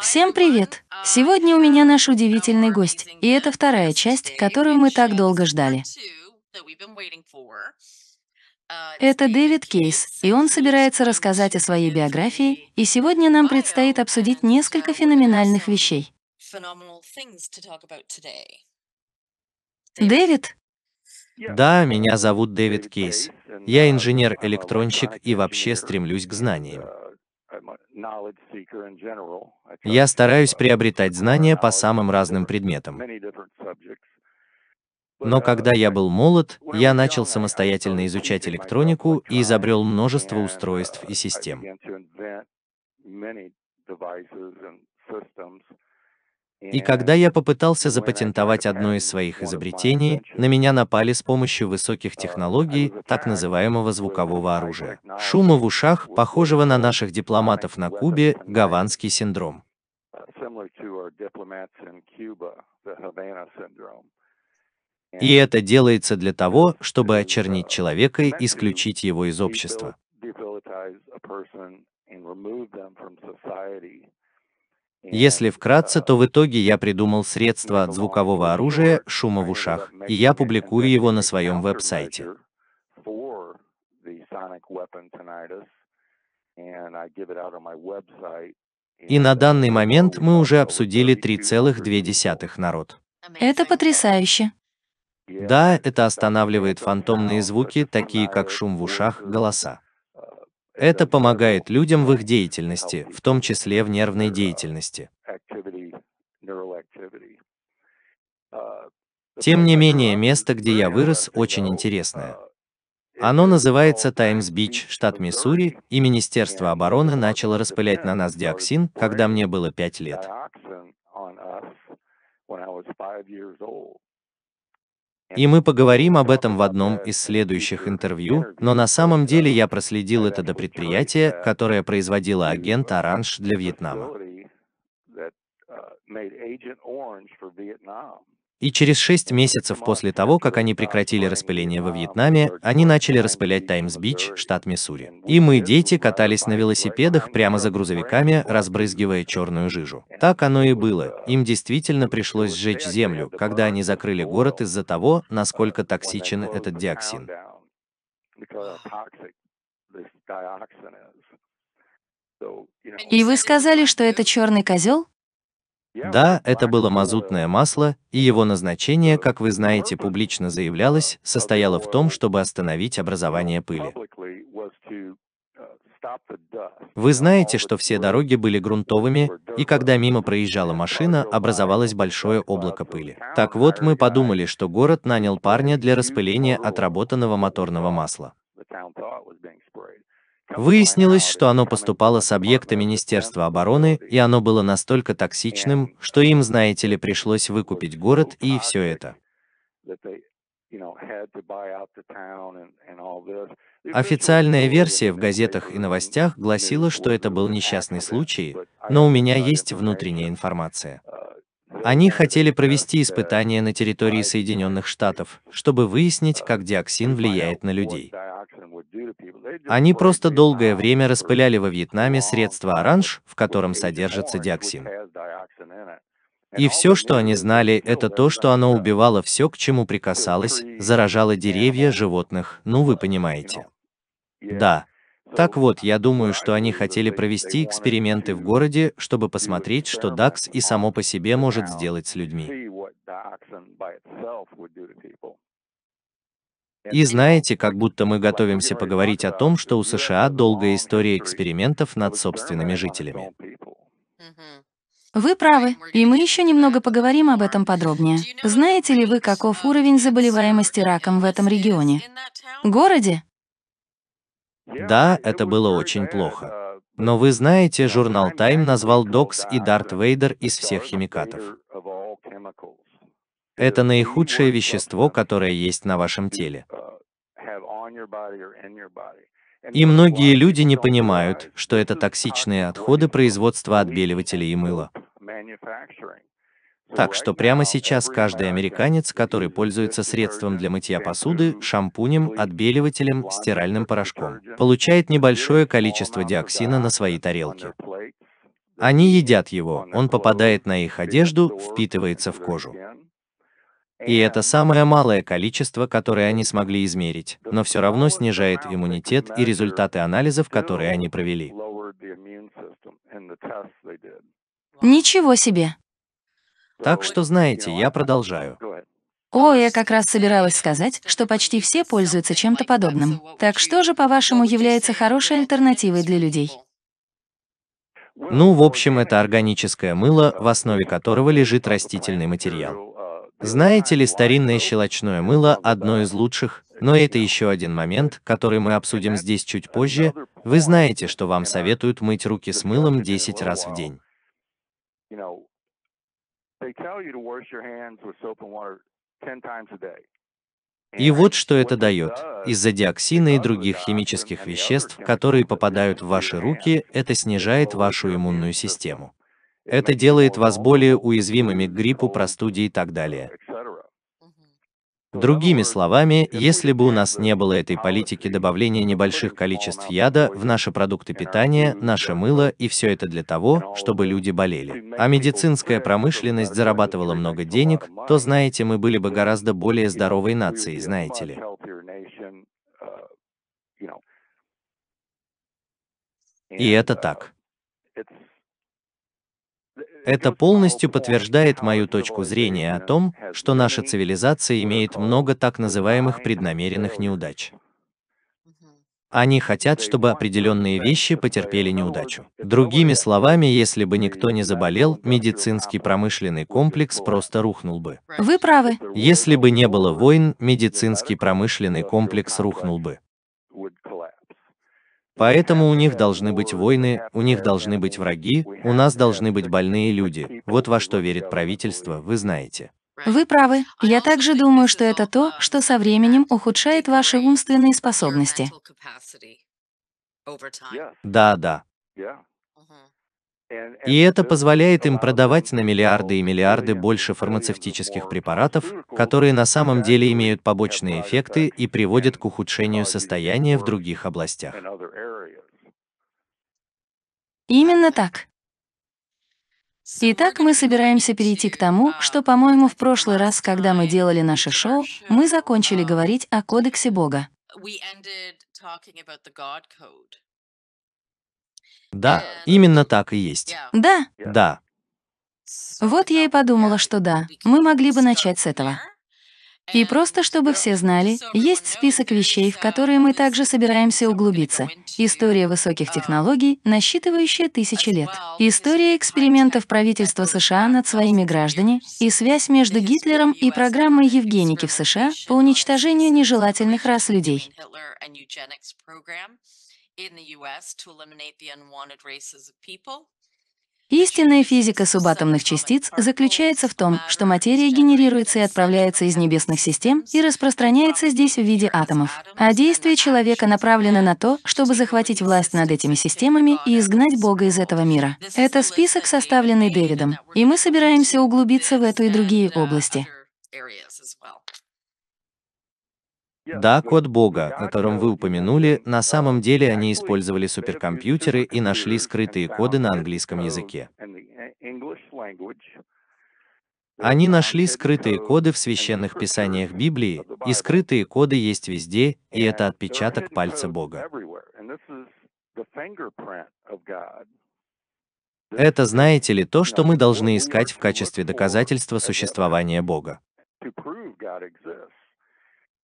Всем привет! Сегодня у меня наш удивительный гость, и это вторая часть, которую мы так долго ждали. Это Дэвид Кейс, и он собирается рассказать о своей биографии, и сегодня нам предстоит обсудить несколько феноменальных вещей. Дэвид? Да, меня зовут Дэвид Кейс. Я инженер-электронщик и вообще стремлюсь к знаниям. Я стараюсь приобретать знания по самым разным предметам. Но uh, когда я был молод, я начал самостоятельно изучать электронику и изобрел множество устройств и uh, систем. И когда я попытался запатентовать одно из своих изобретений, на меня напали с помощью высоких uh, технологий, так называемого звукового оружия. Шума в ушах, похожего на наших дипломатов на Кубе, гаванский синдром. Uh, и это делается для того, чтобы очернить uh, человека и исключить его из общества. Если вкратце, то в итоге я придумал средство от звукового оружия «Шума в ушах», и я публикую его на своем веб-сайте. И на данный момент мы уже обсудили 3,2 народ. Это потрясающе. Да, это останавливает фантомные звуки, такие как шум в ушах, голоса. Это помогает людям в их деятельности, в том числе в нервной деятельности. Тем не менее, место, где я вырос, очень интересное. Оно называется Таймс-Бич, штат Миссури, и Министерство обороны начало распылять на нас диоксин, когда мне было пять лет. И мы поговорим об этом в одном из следующих интервью, но на самом деле я проследил это до предприятия, которое производило агент Оранж для Вьетнама. И через шесть месяцев после того, как они прекратили распыление во Вьетнаме, они начали распылять Таймс-Бич, штат Миссури. И мы, дети, катались на велосипедах прямо за грузовиками, разбрызгивая черную жижу. Так оно и было. Им действительно пришлось сжечь землю, когда они закрыли город из-за того, насколько токсичен этот диоксин. И вы сказали, что это черный козел? Да, это было мазутное масло, и его назначение, э, как вы знаете, публично заявлялось, состояло в том, чтобы остановить образование uh, пыли. Uh, вы знаете, что все дороги были грунтовыми, и когда мимо проезжала машина, образовалось большое облако пыли. Так вот, мы подумали, что город нанял парня для распыления отработанного моторного масла. Выяснилось, что оно поступало с объекта Министерства обороны, и оно было настолько токсичным, что им, знаете ли, пришлось выкупить город и все это. Официальная версия в газетах и новостях гласила, что это был несчастный случай, но у меня есть внутренняя информация. Они хотели провести испытания на территории Соединенных Штатов, чтобы выяснить, как диоксин влияет на людей. Они просто долгое время распыляли во Вьетнаме средство оранж, в котором содержится диоксин. И все, что они знали, это то, что оно убивало все, к чему прикасалось, заражало деревья, животных, ну вы понимаете. Да. Так вот, я думаю, что они хотели провести эксперименты в городе, чтобы посмотреть, что ДАКС и само по себе может сделать с людьми. И знаете, как будто мы готовимся поговорить о том, что у США долгая история экспериментов над собственными жителями. Вы правы, и мы еще немного поговорим об этом подробнее. Знаете ли вы, каков уровень заболеваемости раком в этом регионе? Городе? Да, это было очень плохо. Но вы знаете, журнал Time назвал Докс и Дарт Вейдер из всех химикатов. Это наихудшее вещество, которое есть на вашем теле. И многие люди не понимают, что это токсичные отходы производства отбеливателей и мыла. Так что прямо сейчас каждый американец, который пользуется средством для мытья посуды, шампунем, отбеливателем, стиральным порошком, получает небольшое количество диоксина на свои тарелки. Они едят его, он попадает на их одежду, впитывается в кожу. И это самое малое количество, которое они смогли измерить, но все равно снижает иммунитет и результаты анализов, которые они провели. Ничего себе. Так что, знаете, я продолжаю. О, я как раз собиралась сказать, что почти все пользуются чем-то подобным. Так что же, по-вашему, является хорошей альтернативой для людей? Ну, в общем, это органическое мыло, в основе которого лежит растительный материал. Знаете ли, старинное щелочное мыло – одно из лучших, но это еще один момент, который мы обсудим здесь чуть позже. Вы знаете, что вам советуют мыть руки с мылом 10 раз в день. И вот что это дает. Из-за диоксина и других химических веществ, которые попадают в ваши руки, это снижает вашу иммунную систему. Это делает вас более уязвимыми к гриппу, простуде и так далее. Другими словами, если бы у нас не было этой политики добавления небольших количеств яда в наши продукты питания, наше мыло и все это для того, чтобы люди болели, а медицинская промышленность зарабатывала много денег, то знаете, мы были бы гораздо более здоровой нацией, знаете ли. И это так. Это полностью подтверждает мою точку зрения о том, что наша цивилизация имеет много так называемых преднамеренных неудач. Они хотят, чтобы определенные вещи потерпели неудачу. Другими словами, если бы никто не заболел, медицинский промышленный комплекс просто рухнул бы. Вы правы. Если бы не было войн, медицинский промышленный комплекс рухнул бы. Поэтому у них должны быть войны, у них должны быть враги, у нас должны быть больные люди. Вот во что верит правительство, вы знаете. Вы правы. Я также думаю, что это то, что со временем ухудшает ваши умственные способности. Да, да. И это позволяет им продавать на миллиарды и миллиарды больше фармацевтических препаратов, которые на самом деле имеют побочные эффекты и приводят к ухудшению состояния в других областях. Именно так. Итак, мы собираемся перейти к тому, что, по-моему, в прошлый раз, когда мы делали наше шоу, мы закончили говорить о кодексе Бога. Да, э, ну, именно типа, так и есть. Да? Да. Вот я и подумала, что да, мы могли бы начать с этого. И э, просто чтобы все знали, есть список вещей, в которые мы также собираемся углубиться. История высоких а. технологий, насчитывающая тысячи лет. История экспериментов правительства США над своими гражданами и связь между Гитлером и программой Евгеники в США по уничтожению нежелательных рас людей. А Истинная физика субатомных частиц заключается в том, что материя генерируется и отправляется из небесных систем и распространяется здесь в виде атомов. А действия человека направлены на то, чтобы захватить власть над этими системами и изгнать Бога из этого мира. Это список, составленный Дэвидом, и мы собираемся углубиться в эту и другие области. Да, код Бога, о котором вы упомянули, на самом деле они использовали суперкомпьютеры и нашли скрытые коды на английском языке. Они нашли скрытые коды в священных писаниях Библии, и скрытые коды есть везде, и это отпечаток пальца Бога. Это, знаете ли, то, что мы должны искать в качестве доказательства существования Бога.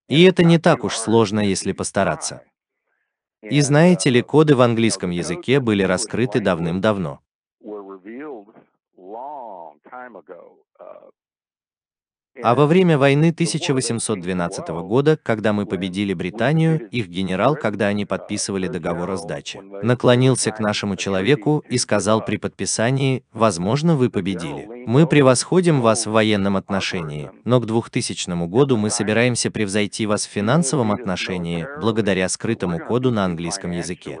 И это не так уж сложно, если постараться. И знаете ли, коды в английском языке были раскрыты давным-давно. А во время войны 1812 года, когда мы победили Британию, их генерал, когда они подписывали договор о сдаче, наклонился к нашему человеку и сказал при подписании, возможно, вы победили. Мы превосходим вас в военном отношении, но к 2000 году мы собираемся превзойти вас в финансовом отношении, благодаря скрытому коду на английском языке.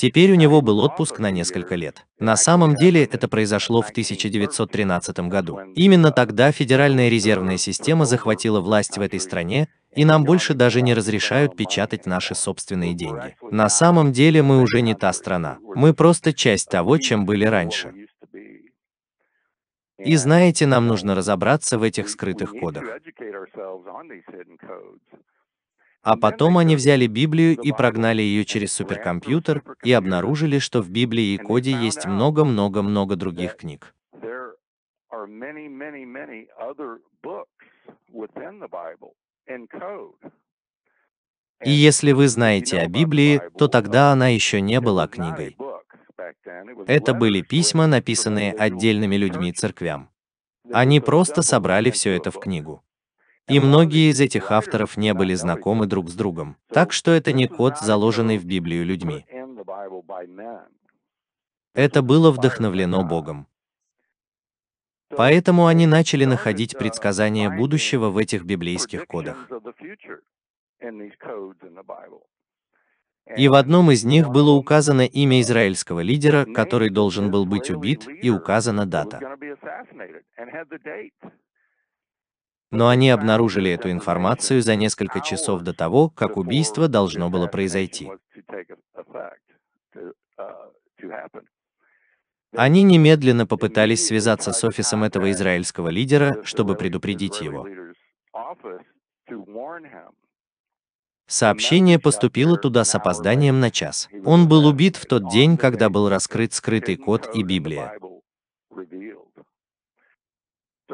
Теперь у него был отпуск на несколько лет. На самом деле это произошло в 1913 году. Именно тогда Федеральная резервная система захватила власть в этой стране, и нам больше даже не разрешают печатать наши собственные деньги. На самом деле мы уже не та страна. Мы просто часть того, чем были раньше. И знаете, нам нужно разобраться в этих скрытых кодах. А потом они взяли Библию и прогнали ее через суперкомпьютер и обнаружили, что в Библии и коде есть много-много-много других книг. И если вы знаете о Библии, то тогда um, она еще не была книгой. Это были письма, написанные отдельными людьми церквям. Они просто собрали все это в книгу и многие из этих авторов не были знакомы друг с другом. Так что это не код, заложенный в Библию людьми. Это было вдохновлено Богом. Поэтому они начали находить предсказания будущего в этих библейских кодах. И в одном из них было указано имя израильского лидера, который должен был быть убит, и указана дата но они обнаружили эту информацию за несколько часов до того, как убийство должно было произойти. Они немедленно попытались связаться с офисом этого израильского лидера, чтобы предупредить его. Сообщение поступило туда с опозданием на час. Он был убит в тот день, когда был раскрыт скрытый код и Библия.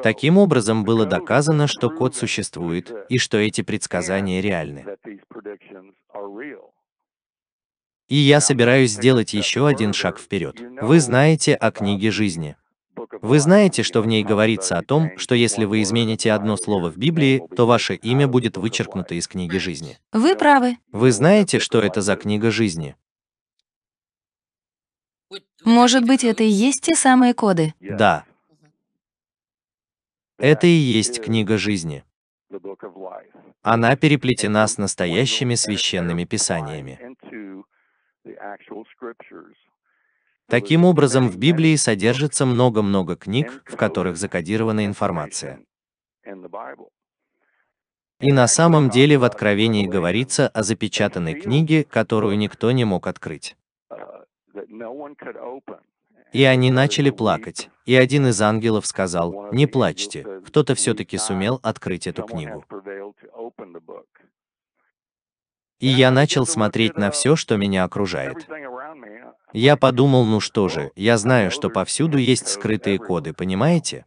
Таким образом, было доказано, что код существует и что эти предсказания реальны. И я собираюсь сделать еще один шаг вперед. Вы знаете о книге жизни. Вы знаете, что в ней говорится о том, что если вы измените одно слово в Библии, то ваше имя будет вычеркнуто из книги жизни. Вы правы. Вы знаете, что это за книга жизни? Может быть, это и есть те самые коды? Да, это и есть книга жизни. Она переплетена с настоящими священными писаниями. Таким образом, в Библии содержится много-много книг, в которых закодирована информация. И на самом деле в Откровении говорится о запечатанной книге, которую никто не мог открыть. Uh, и они начали плакать. И один из ангелов сказал, не плачьте, кто-то все-таки сумел открыть эту книгу. И я начал смотреть на все, что меня окружает. Я подумал, ну что же, я знаю, что повсюду есть скрытые коды, понимаете?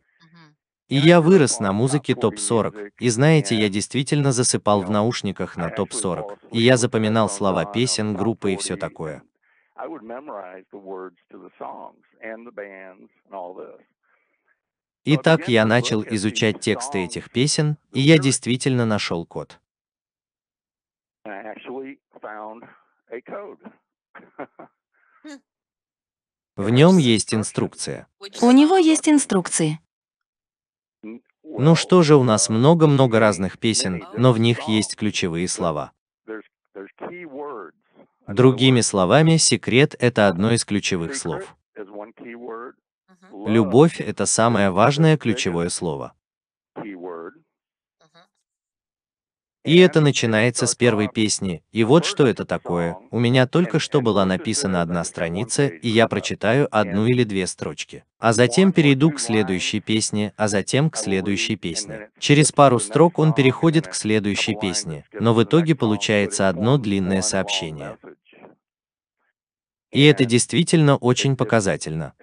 И я вырос на музыке топ-40, и знаете, я действительно засыпал в наушниках на топ-40, и я запоминал слова песен, группы и все такое. I would memorize the words to the songs and the bands and all this. Итак, я начал изучать тексты этих песен, и я действительно нашел код. В нем есть инструкция. У него есть инструкции. Ну что же, у нас много-много разных песен, но в них есть ключевые слова. Другими словами, секрет – это одно из ключевых слов. Любовь – это самое важное ключевое слово. И это начинается с первой песни, и вот что это такое, у меня только что была написана одна страница, и я прочитаю одну или две строчки. А затем перейду к следующей песне, а затем к следующей песне. Через пару строк он переходит к следующей песне, но в итоге получается одно длинное сообщение. И это действительно очень показательно.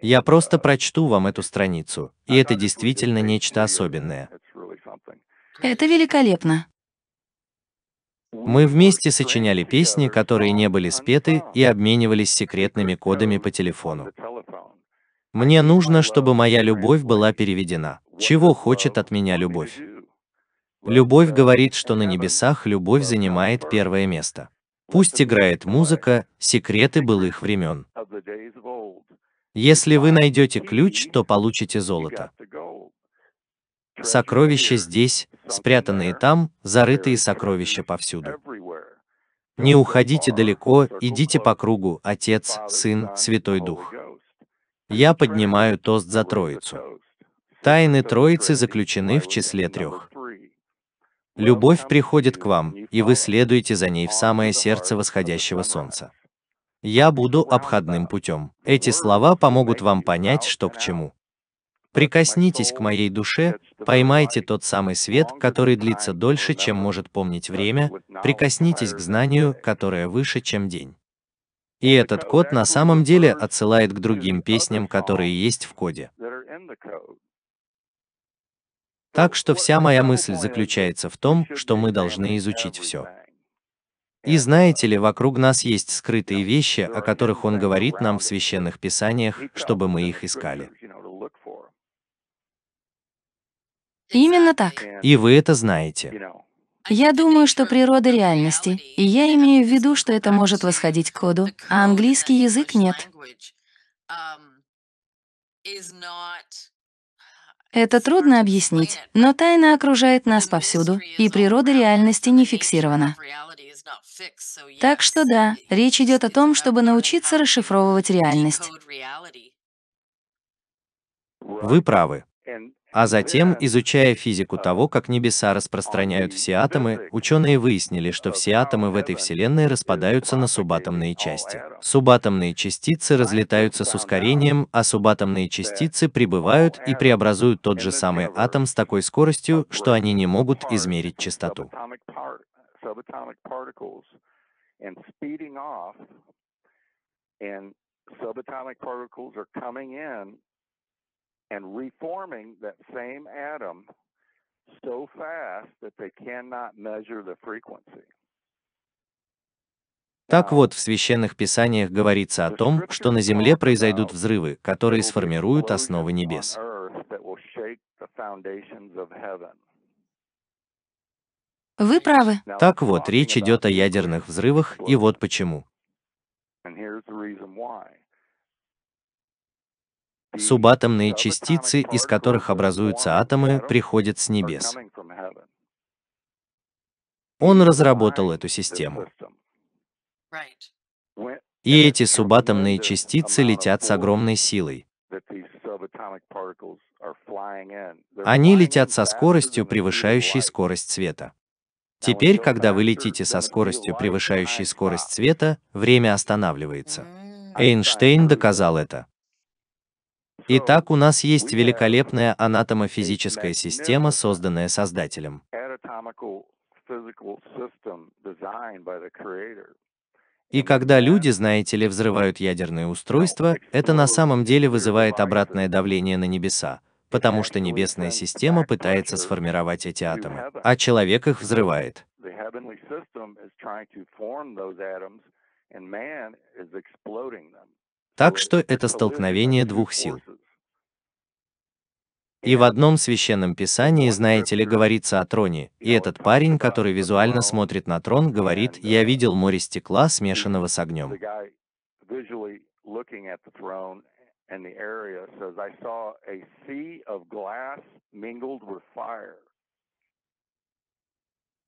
Я просто прочту вам эту страницу, и это действительно нечто особенное. Это великолепно. Мы вместе сочиняли песни, которые не были спеты, и обменивались секретными кодами по телефону. Мне нужно, чтобы моя любовь была переведена. Чего хочет от меня любовь? Любовь говорит, что на небесах любовь занимает первое место. Пусть играет музыка, секреты былых времен. Если вы найдете ключ, то получите золото. Сокровища здесь, спрятанные там, зарытые сокровища повсюду. Не уходите далеко, идите по кругу, Отец, Сын, Святой Дух. Я поднимаю тост за Троицу. Тайны Троицы заключены в числе трех. Любовь приходит к вам, и вы следуете за ней в самое сердце восходящего солнца. Я буду обходным путем. Эти слова помогут вам понять, что к чему. Прикоснитесь к моей душе, поймайте тот самый свет, который длится дольше, чем может помнить время, прикоснитесь к знанию, которое выше, чем день. И этот код на самом деле отсылает к другим песням, которые есть в коде. Так что вся моя мысль заключается в том, что мы должны изучить все. И знаете ли, вокруг нас есть скрытые вещи, о которых он говорит нам в священных писаниях, чтобы мы их искали. Именно так. И вы это знаете. Я думаю, что природа реальности, и я имею в виду, что это может восходить к коду, а английский язык нет. Это трудно объяснить, но тайна окружает нас повсюду, и природа реальности не фиксирована. Так что да, речь идет о том, чтобы научиться расшифровывать реальность. Вы правы. А затем, изучая физику того, как небеса распространяют все атомы, ученые выяснили, что все атомы в этой Вселенной распадаются на субатомные части. Субатомные частицы разлетаются с ускорением, а субатомные частицы прибывают и преобразуют тот же самый атом с такой скоростью, что они не могут измерить частоту. And subatomic and reforming that same atom so fast that they cannot measure the frequency. Так вот, в священных писаниях говорится о том, что на Земле произойдут взрывы, которые сформируют основы небес. Вы правы. Так вот, речь идет о ядерных взрывах, и вот почему. Субатомные частицы, из которых образуются атомы, приходят с небес. Он разработал эту систему. И эти субатомные частицы летят с огромной силой. Они летят со скоростью, превышающей скорость света. Теперь, когда вы летите со скоростью, превышающей скорость света, время останавливается. Mm, Эйнштейн доказал это. Итак, у нас есть великолепная анатомофизическая система, созданная Создателем. И когда люди, знаете ли, взрывают ядерные устройства, это на самом деле вызывает обратное давление на небеса, потому что небесная система пытается сформировать эти атомы, а человек их взрывает. Так что это столкновение двух сил. И в одном священном писании, знаете ли, говорится о троне, и этот парень, который визуально смотрит на трон, говорит, «Я видел море стекла, смешанного с огнем».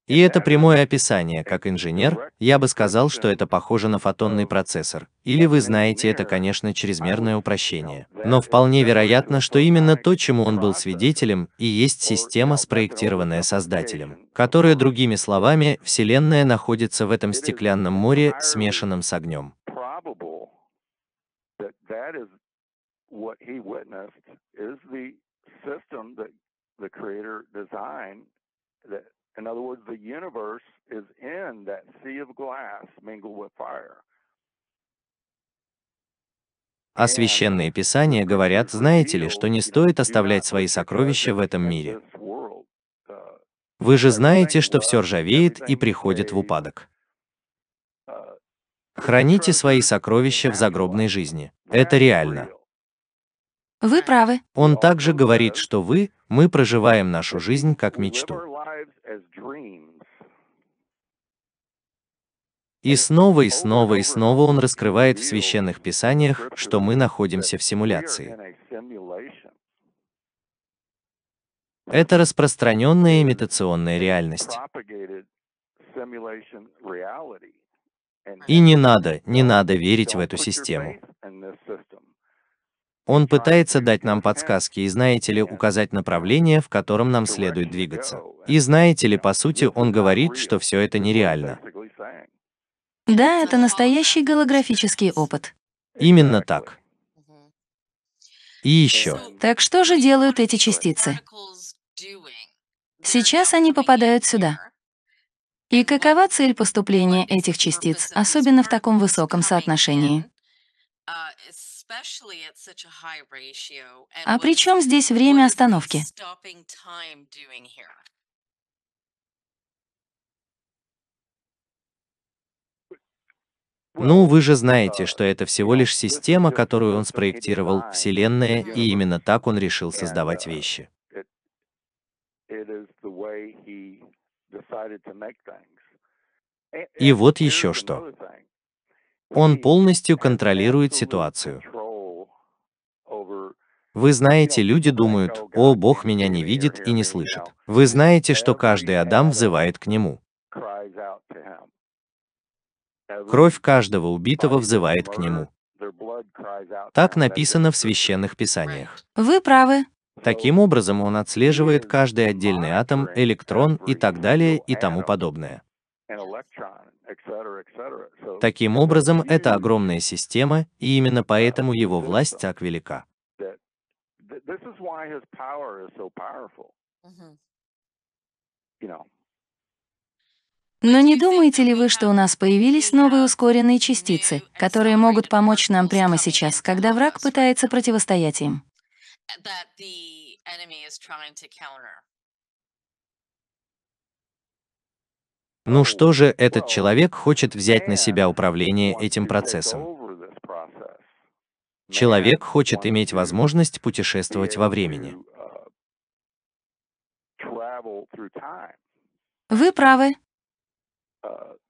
И это прямое описание, как инженер, я бы сказал, что это похоже на фотонный процессор. Или вы знаете, это, конечно, чрезмерное упрощение. Но вполне вероятно, что именно то, чему он был свидетелем, и есть система, спроектированная Создателем, которая, другими словами, Вселенная находится в этом стеклянном море, смешанном с огнем. In other words, the universe is in that sea of glass mingled with fire. А священные писания говорят, знаете ли, что не стоит оставлять свои сокровища в этом мире. Вы же знаете, что все ржавеет и приходит в упадок. Храните свои сокровища в загробной жизни. Это реально. Вы правы. Он также говорит, что вы, мы проживаем нашу жизнь как мечту. И снова и снова и снова он раскрывает в священных писаниях, что мы находимся в симуляции. Это распространенная имитационная реальность. И не надо, не надо верить в эту систему. Он пытается дать нам подсказки и, знаете ли, указать направление, в котором нам следует двигаться. И знаете ли, по сути, он говорит, что все это нереально. Да, это настоящий голографический опыт. Именно так. И еще. Так что же делают эти частицы? Сейчас они попадают сюда. И какова цель поступления этих частиц, особенно в таком высоком соотношении? Uh, а при чем здесь время остановки? Ну, вы же знаете, что это всего лишь система, которую он спроектировал, Вселенная, и именно так он решил создавать вещи. И вот еще что. Он полностью контролирует ситуацию. Вы знаете, люди думают, о, Бог меня не видит и не слышит. Вы знаете, что каждый Адам взывает к нему. Кровь каждого убитого взывает к нему. Так написано в священных писаниях. Вы правы. Таким образом, он отслеживает каждый отдельный атом, электрон и так далее и тому подобное. Таким образом, это огромная система, и именно поэтому его власть так велика. This is но не думаете ли вы, что у нас появились новые ускоренные частицы, которые могут помочь нам прямо сейчас, когда враг пытается противостоять им? Ну что же этот человек хочет взять на себя управление этим процессом? Человек хочет иметь возможность путешествовать во времени. Вы правы.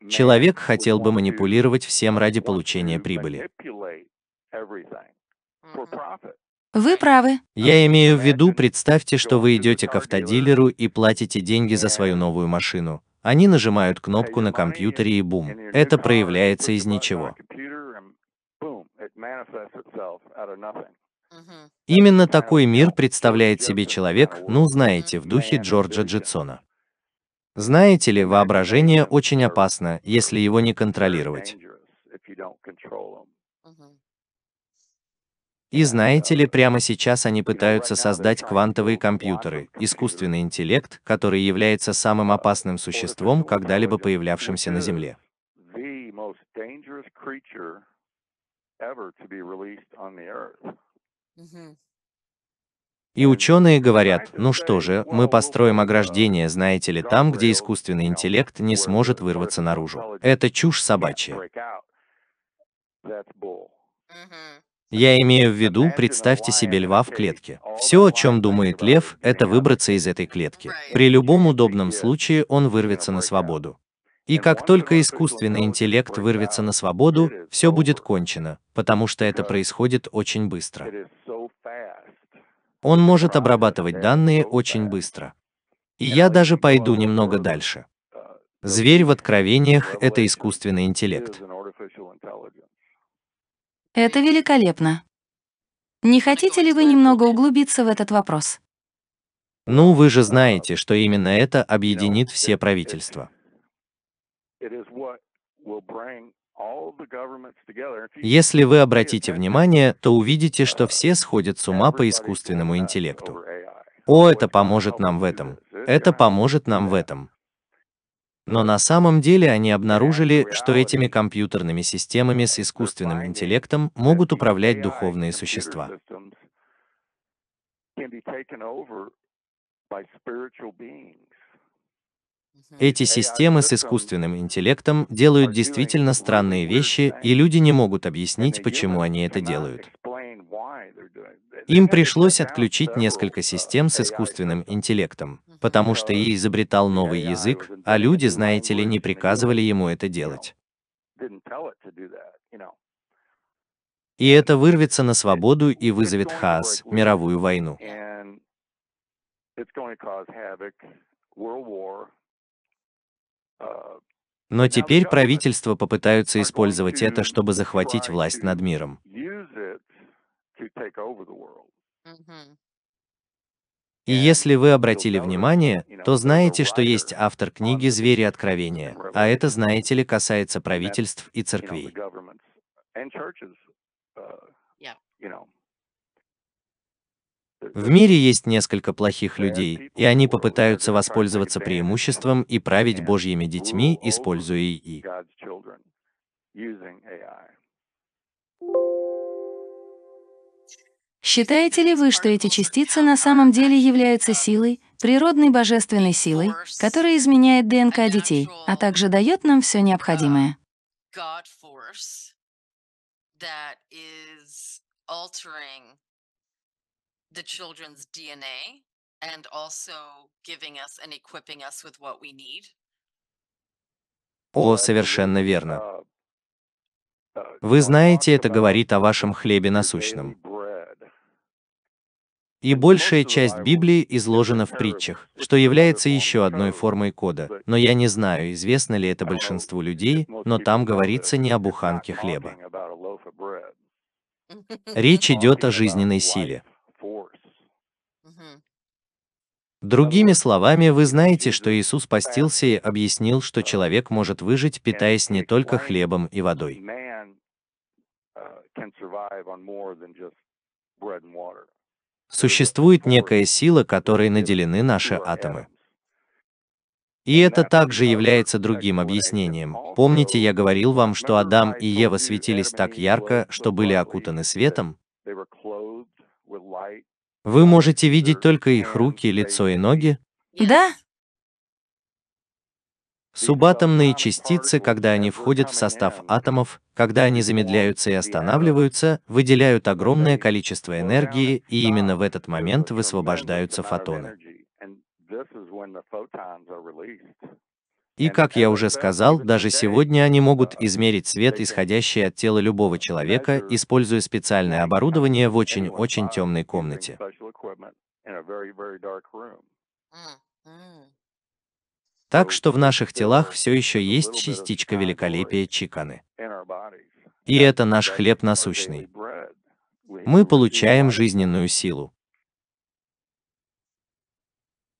Человек хотел бы манипулировать всем ради получения прибыли. Вы правы. Я имею в виду, представьте, что вы идете к автодилеру и платите деньги за свою новую машину. Они нажимают кнопку на компьютере и бум. Это проявляется из ничего. Именно такой мир представляет себе человек, ну знаете, в духе Джорджа Джетсона. Знаете ли, воображение очень опасно, если его не контролировать. И знаете ли, прямо сейчас они пытаются создать квантовые компьютеры, искусственный интеллект, который является самым опасным существом, когда-либо появлявшимся на Земле. Mm-hmm. И ученые говорят, ну что же, мы построим ограждение, знаете ли, там, где искусственный интеллект не сможет вырваться наружу. Это чушь собачья. Я имею в виду, представьте себе льва в клетке. Все, о чем думает лев, это выбраться из этой клетки. При любом удобном случае он вырвется на свободу. И как только искусственный интеллект вырвется на свободу, все будет кончено, потому что это происходит очень быстро. Он может обрабатывать данные очень быстро. И я даже пойду немного дальше. Зверь в откровениях — это искусственный интеллект. Это великолепно. Не хотите ли вы немного углубиться в этот вопрос? Ну, вы же знаете, что именно это объединит все правительства. Если вы обратите внимание, то увидите, что все сходят с ума по искусственному интеллекту. О, это поможет нам в этом. Это поможет нам в этом. Но на самом деле они обнаружили, что этими компьютерными системами с искусственным интеллектом могут управлять духовные существа. Эти системы с искусственным интеллектом делают действительно странные вещи, и люди не могут объяснить, почему они это делают. Им пришлось отключить несколько систем с искусственным интеллектом, потому что uh, и изобретал новый язык, а люди, знаете ли, не приказывали ему это делать. И это вырвется на свободу и вызовет хаос, мировую войну. Но теперь правительства попытаются использовать это, чтобы захватить власть над миром. И если вы обратили внимание, то знаете, что есть автор книги «Звери откровения», а это, знаете ли, касается правительств и церквей. В мире есть несколько плохих людей, и они попытаются воспользоваться преимуществом и править Божьими детьми, используя ИИ. Считаете ли вы, что эти частицы на самом деле являются силой, природной божественной силой, которая изменяет ДНК детей, а также дает нам все необходимое? that is altering the children's DNA and also giving us and equipping us with what we need. О, совершенно верно. Uh, uh, Вы знаете, это говорит о вашем хлебе насущном. И большая часть Библии изложена в притчах, что является еще одной формой кода, но я не знаю, известно ли это большинству людей, но там говорится не о буханке хлеба. Речь идет о жизненной силе. Другими словами, вы знаете, что Иисус постился и объяснил, что человек может выжить, питаясь не только хлебом и водой. Существует некая сила, которой наделены наши атомы. И это также является другим объяснением. Помните, я говорил вам, что Адам и Ева светились так ярко, что были окутаны светом? Вы можете видеть только их руки, лицо и ноги? Да. Субатомные частицы, когда они входят в состав атомов, когда они замедляются и останавливаются, выделяют огромное количество энергии, и именно в этот момент высвобождаются фотоны. И, как я уже сказал, даже сегодня они могут измерить свет, исходящий от тела любого человека, используя специальное оборудование в очень-очень темной комнате. Так что в наших телах все еще есть частичка великолепия чиканы. И это наш хлеб насущный. Мы получаем жизненную силу.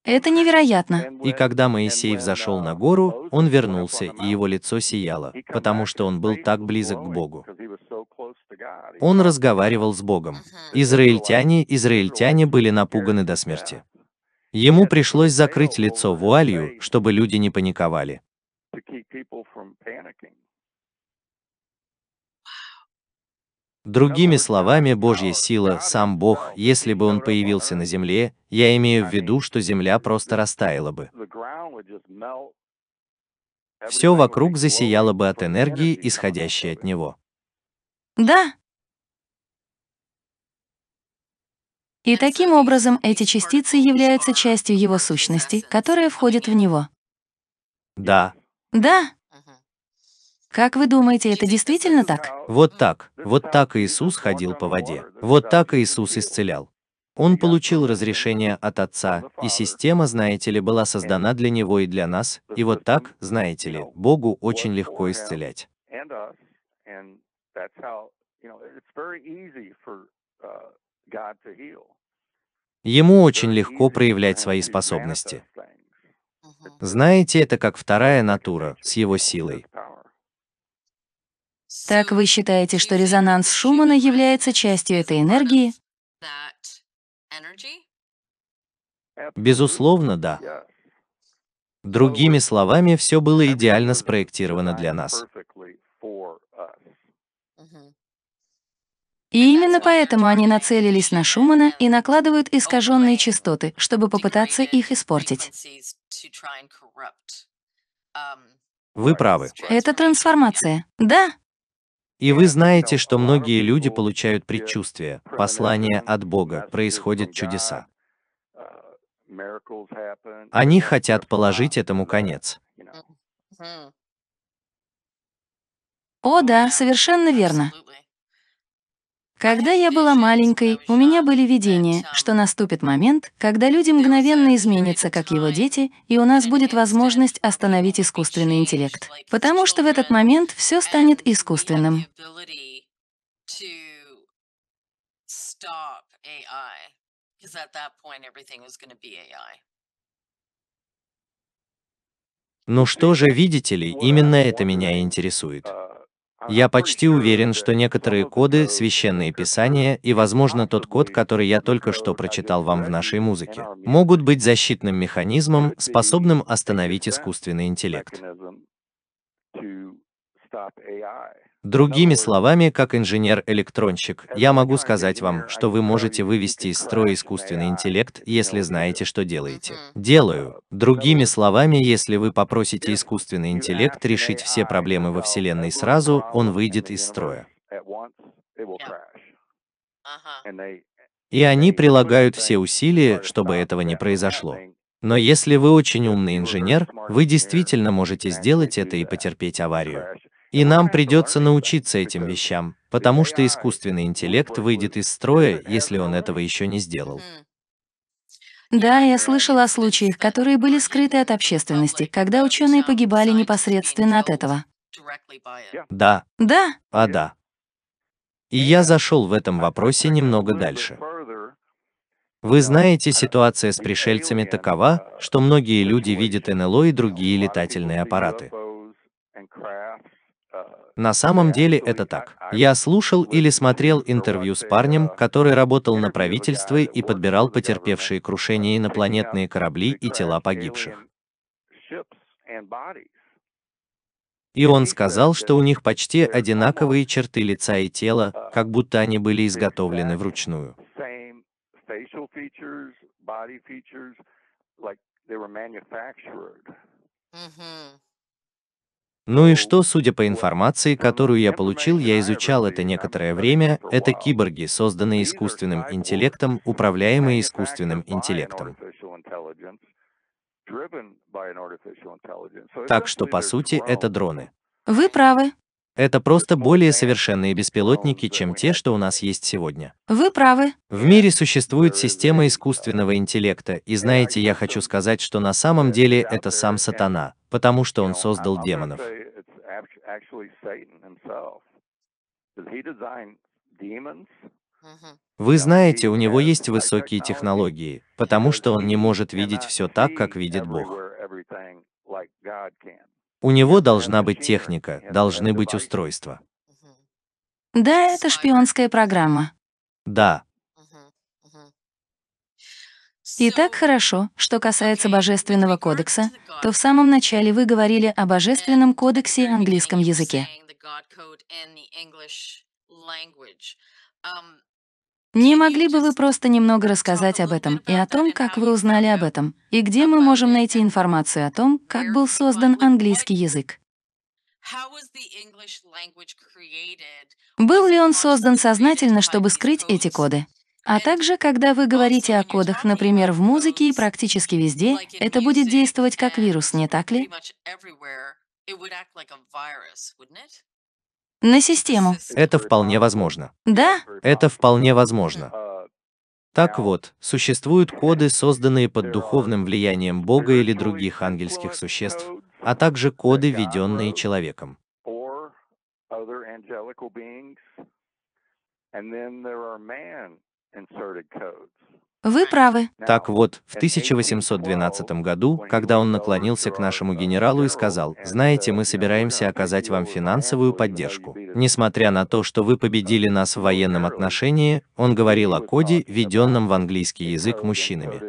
Это невероятно. И когда Моисей взошел на гору, он вернулся, и его лицо сияло, потому что он был так близок к Богу. Он разговаривал с Богом. Израильтяне, израильтяне были напуганы до смерти. Ему пришлось закрыть лицо вуалью, чтобы люди не паниковали. Другими словами, Божья сила, сам Бог, если бы он появился на земле, я имею в виду, что земля просто растаяла бы. Все вокруг засияло бы от энергии, исходящей от него. Да. И таким образом эти частицы являются частью его сущности, которая входит в него. Да. Да. Как вы думаете, это действительно так? Вот так. Вот так Иисус ходил по воде. Вот так Иисус исцелял. Он получил разрешение от Отца, и система, знаете ли, была создана для Него и для нас, и вот так, знаете ли, Богу очень легко исцелять. Ему очень легко проявлять свои способности. Знаете, это как вторая натура, с его силой. Так вы считаете, что резонанс Шумана является частью этой энергии? Безусловно, да. Другими словами, все было идеально спроектировано для нас. И именно поэтому они нацелились на Шумана и накладывают искаженные частоты, чтобы попытаться их испортить. Вы правы. Это трансформация. Да, и вы знаете, что многие люди получают предчувствия, послания от Бога, происходят чудеса. Они хотят положить этому конец. О да, совершенно верно. Когда я была маленькой, у меня были видения, что наступит момент, когда люди мгновенно изменятся, как его дети, и у нас будет возможность остановить искусственный интеллект. Потому что в этот момент все станет искусственным. Ну что же, видите ли, именно это меня интересует. Я почти уверен, что некоторые коды, священные писания и, возможно, тот код, который я только что прочитал вам в нашей музыке, могут быть защитным механизмом, способным остановить искусственный интеллект. Другими словами, как инженер-электронщик, я могу сказать вам, что вы можете вывести из строя искусственный интеллект, если знаете, что делаете. Делаю. Э, Другими словами, если вы попросите искусственный интеллект решить все проблемы во Вселенной сразу, он выйдет из строя. И они прилагают все усилия, чтобы этого не произошло. Но если вы очень умный инженер, вы действительно можете сделать это и потерпеть аварию. И нам придется научиться этим вещам, потому что искусственный интеллект выйдет из строя, если он этого еще не сделал. Да, я слышала о случаях, которые были скрыты от общественности, когда ученые погибали непосредственно от этого. Да. Да. А да. И я зашел в этом вопросе немного дальше. Вы знаете, ситуация с пришельцами такова, что многие люди видят НЛО и другие летательные аппараты. На самом деле это так. Я слушал или смотрел интервью с парнем, который работал на правительстве и подбирал потерпевшие крушение инопланетные корабли и тела погибших. И он сказал, что у них почти одинаковые черты лица и тела, как будто они были изготовлены вручную. Mm-hmm. Ну и что, судя по информации, которую я получил, я изучал это некоторое время, это киборги, созданные искусственным интеллектом, управляемые искусственным интеллектом. Так что, по сути, это дроны. Вы правы. Это просто более совершенные беспилотники, чем те, что у нас есть сегодня. Вы правы. В мире существует э, система э, искусственного э, интеллекта, и знаете, я хочу сказать, что на самом деле это сам сатана, потому что он создал демонов. Вы знаете, у него есть высокие технологии, потому что он не может видеть все так, как видит Бог. У него должна быть техника, должны быть устройства. Да, это шпионская программа. Да. Итак, хорошо, что касается Божественного кодекса, то в самом начале вы говорили о Божественном кодексе и английском языке. Не могли бы вы просто немного рассказать об этом и о том, как вы узнали об этом, и где мы можем найти информацию о том, как был создан английский язык? Был ли он создан сознательно, чтобы скрыть эти коды? А также, когда вы говорите о кодах, например, в музыке и практически везде, это будет действовать как вирус, не так ли? на систему. Это вполне возможно. Да? Это вполне возможно. Так вот, существуют коды, созданные под духовным влиянием Бога или других ангельских существ, а также коды, введенные человеком. And then there are man inserted codes. Вы правы. Так вот, в 1812 году, когда он наклонился к нашему генералу и сказал, знаете, мы собираемся оказать вам финансовую поддержку. Несмотря на то, что вы победили нас в военном отношении, он говорил о коде, введенном в английский язык мужчинами.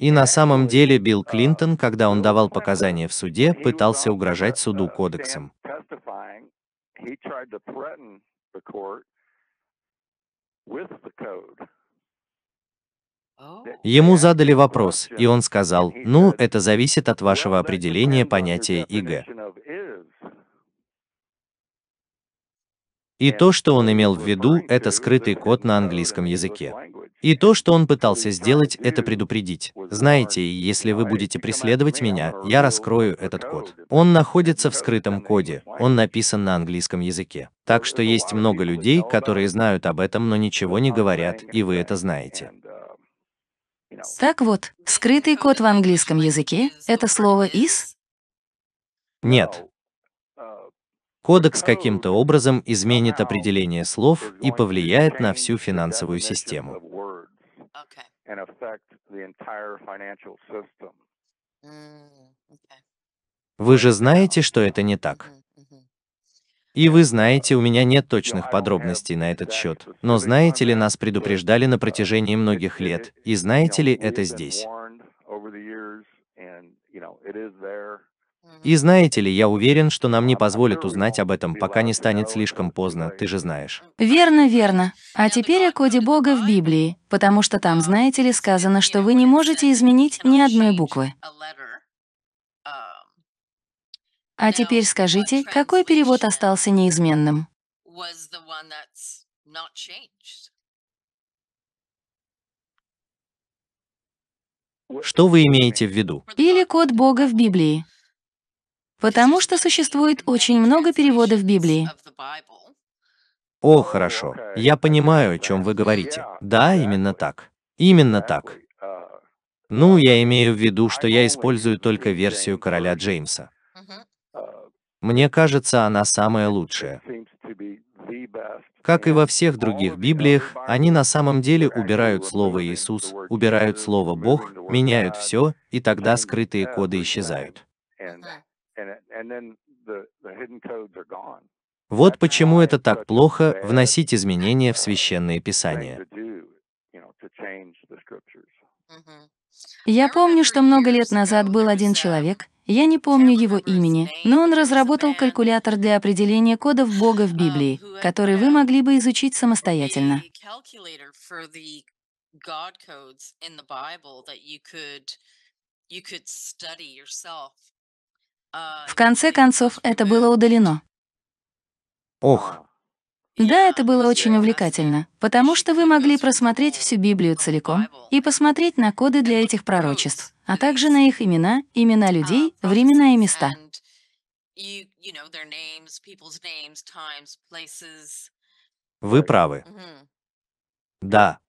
И на самом деле Билл Клинтон, когда он давал показания в суде, пытался угрожать суду кодексом the court with the code. Oh. Ему задали вопрос, и он сказал, ну, это зависит от вашего определения понятия ИГ. И то, что он имел в виду, это скрытый код на английском языке. И то, что он пытался сделать, это предупредить. Знаете, если вы будете преследовать меня, я раскрою этот код. Он находится в скрытом коде, он написан на английском языке. Так что есть много людей, которые знают об этом, но ничего не говорят, и вы это знаете. Так вот, скрытый код в английском языке – это слово из? Нет, Кодекс каким-то образом изменит определение слов и повлияет на всю финансовую систему. Вы же знаете, что это не так. И вы знаете, у меня нет точных подробностей на этот счет, но знаете ли, нас предупреждали на протяжении многих лет, и знаете ли, это здесь. И знаете ли, я уверен, что нам не позволят узнать об этом, пока не станет слишком поздно, ты же знаешь. Верно, верно. А теперь о коде Бога в Библии, потому что там, знаете ли, сказано, что вы не можете изменить ни одной буквы. А теперь скажите, какой перевод остался неизменным? Что вы имеете в виду? Или код Бога в Библии. Потому что существует очень много переводов Библии. О, хорошо. Я понимаю, о чем вы говорите. Да, именно так. Именно так. Ну, я имею в виду, что я использую только версию короля Джеймса. Мне кажется, она самая лучшая. Как и во всех других Библиях, они на самом деле убирают слово Иисус, убирают слово Бог, меняют все, и тогда скрытые коды исчезают. Вот почему это так плохо вносить изменения в священные писания. Я помню, что много лет назад был один человек, я не помню его имени, но он разработал калькулятор для определения кодов Бога в Библии, который вы могли бы изучить самостоятельно. В конце концов, это было удалено. Ох. Да, это было очень увлекательно, потому что вы могли просмотреть всю Библию целиком и посмотреть на коды для этих пророчеств, а также на их имена, имена людей, времена и места. Вы правы. Да.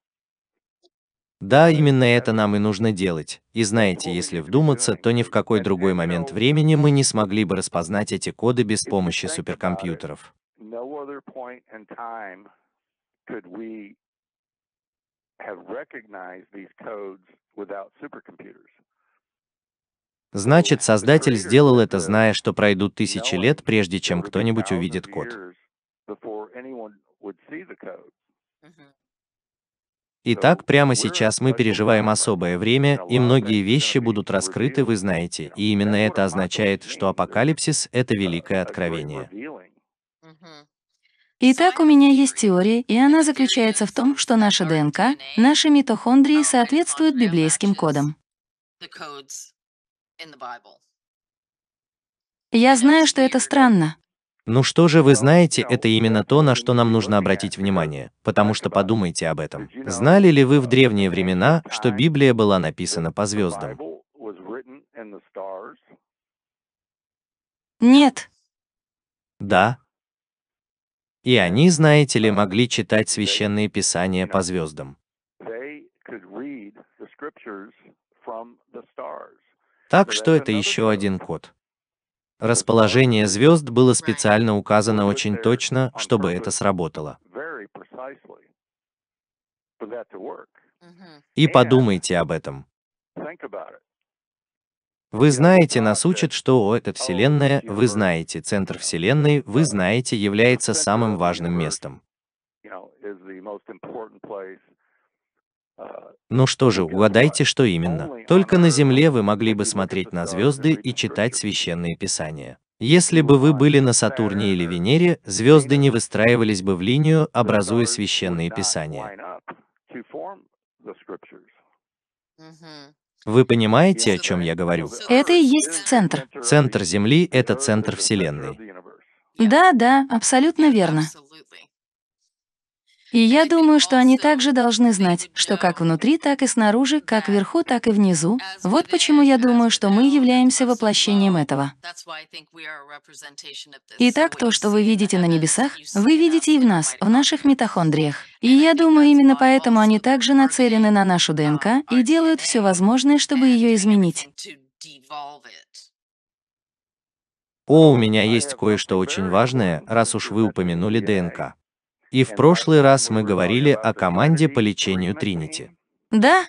Да, именно это нам и нужно делать. И знаете, если вдуматься, то ни в какой другой момент времени мы не смогли бы распознать эти коды без помощи суперкомпьютеров. Значит, создатель сделал это, зная, что пройдут тысячи лет, прежде чем кто-нибудь увидит код. Итак, прямо сейчас мы переживаем особое время, и многие вещи будут раскрыты, вы знаете, и именно это означает, что апокалипсис — это великое откровение. Итак, у меня есть теория, и она заключается в том, что наша ДНК, наши митохондрии соответствуют библейским кодам. Я знаю, что это странно. Ну что же, вы знаете, это именно то, на что нам нужно обратить внимание, потому что подумайте об этом. Знали ли вы в древние времена, что Библия была написана по звездам? Нет. Да. И они, знаете ли, могли читать священные писания по звездам. Так что это еще один код. Расположение звезд было специально указано очень точно, чтобы это сработало. И подумайте об этом. Вы знаете, нас учат, что эта oh, Вселенная, вы знаете, центр Вселенной, вы знаете, является самым важным местом. А, ну что же, угадайте, что именно. А Только на Земле вы могли бы смотреть на звезды и читать священные писания. Если бы вы были на Сатурне или э, Венере, звезды не выстраивались бы в линию, образуя священные писания. Вы понимаете, о чем я говорю? Это и есть центр. Центр Земли — это центр Вселенной. Да, да, абсолютно верно. И я думаю, что они также должны знать, что как внутри, так и снаружи, как вверху, так и внизу. Вот почему я думаю, что мы являемся воплощением этого. Итак, то, что вы видите на небесах, вы видите и в нас, в наших митохондриях. И я думаю, именно поэтому они также нацелены на нашу ДНК и делают все возможное, чтобы ее изменить. О, у меня есть кое-что очень важное, раз уж вы упомянули ДНК. И в прошлый раз мы говорили о команде по лечению Тринити. Да.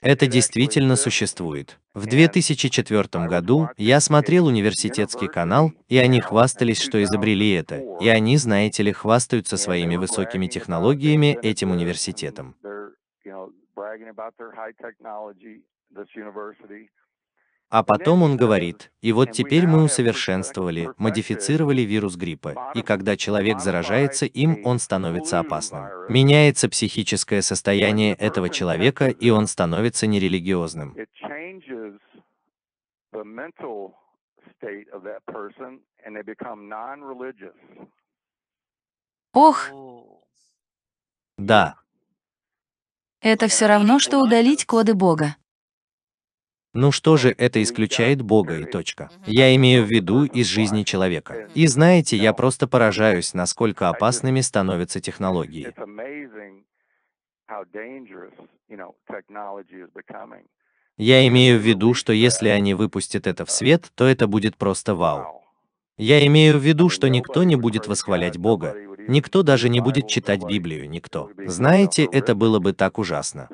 Это действительно существует. В 2004 году я смотрел университетский канал, и они хвастались, что изобрели это, и они, знаете ли, хвастаются своими высокими технологиями этим университетом. А потом он говорит, и вот теперь мы усовершенствовали, модифицировали вирус гриппа, и когда человек заражается им, он становится опасным. Меняется психическое состояние этого человека, и он становится нерелигиозным. Ох! Да. Это все равно, что удалить коды Бога. Ну что же, это исключает Бога и точка. Я имею в виду из жизни человека. И знаете, я просто поражаюсь, насколько опасными становятся технологии. Я имею в виду, что если они выпустят это в свет, то это будет просто вау. Я имею в виду, что никто не будет восхвалять Бога, никто даже не будет читать Библию, никто. Знаете, это было бы так ужасно.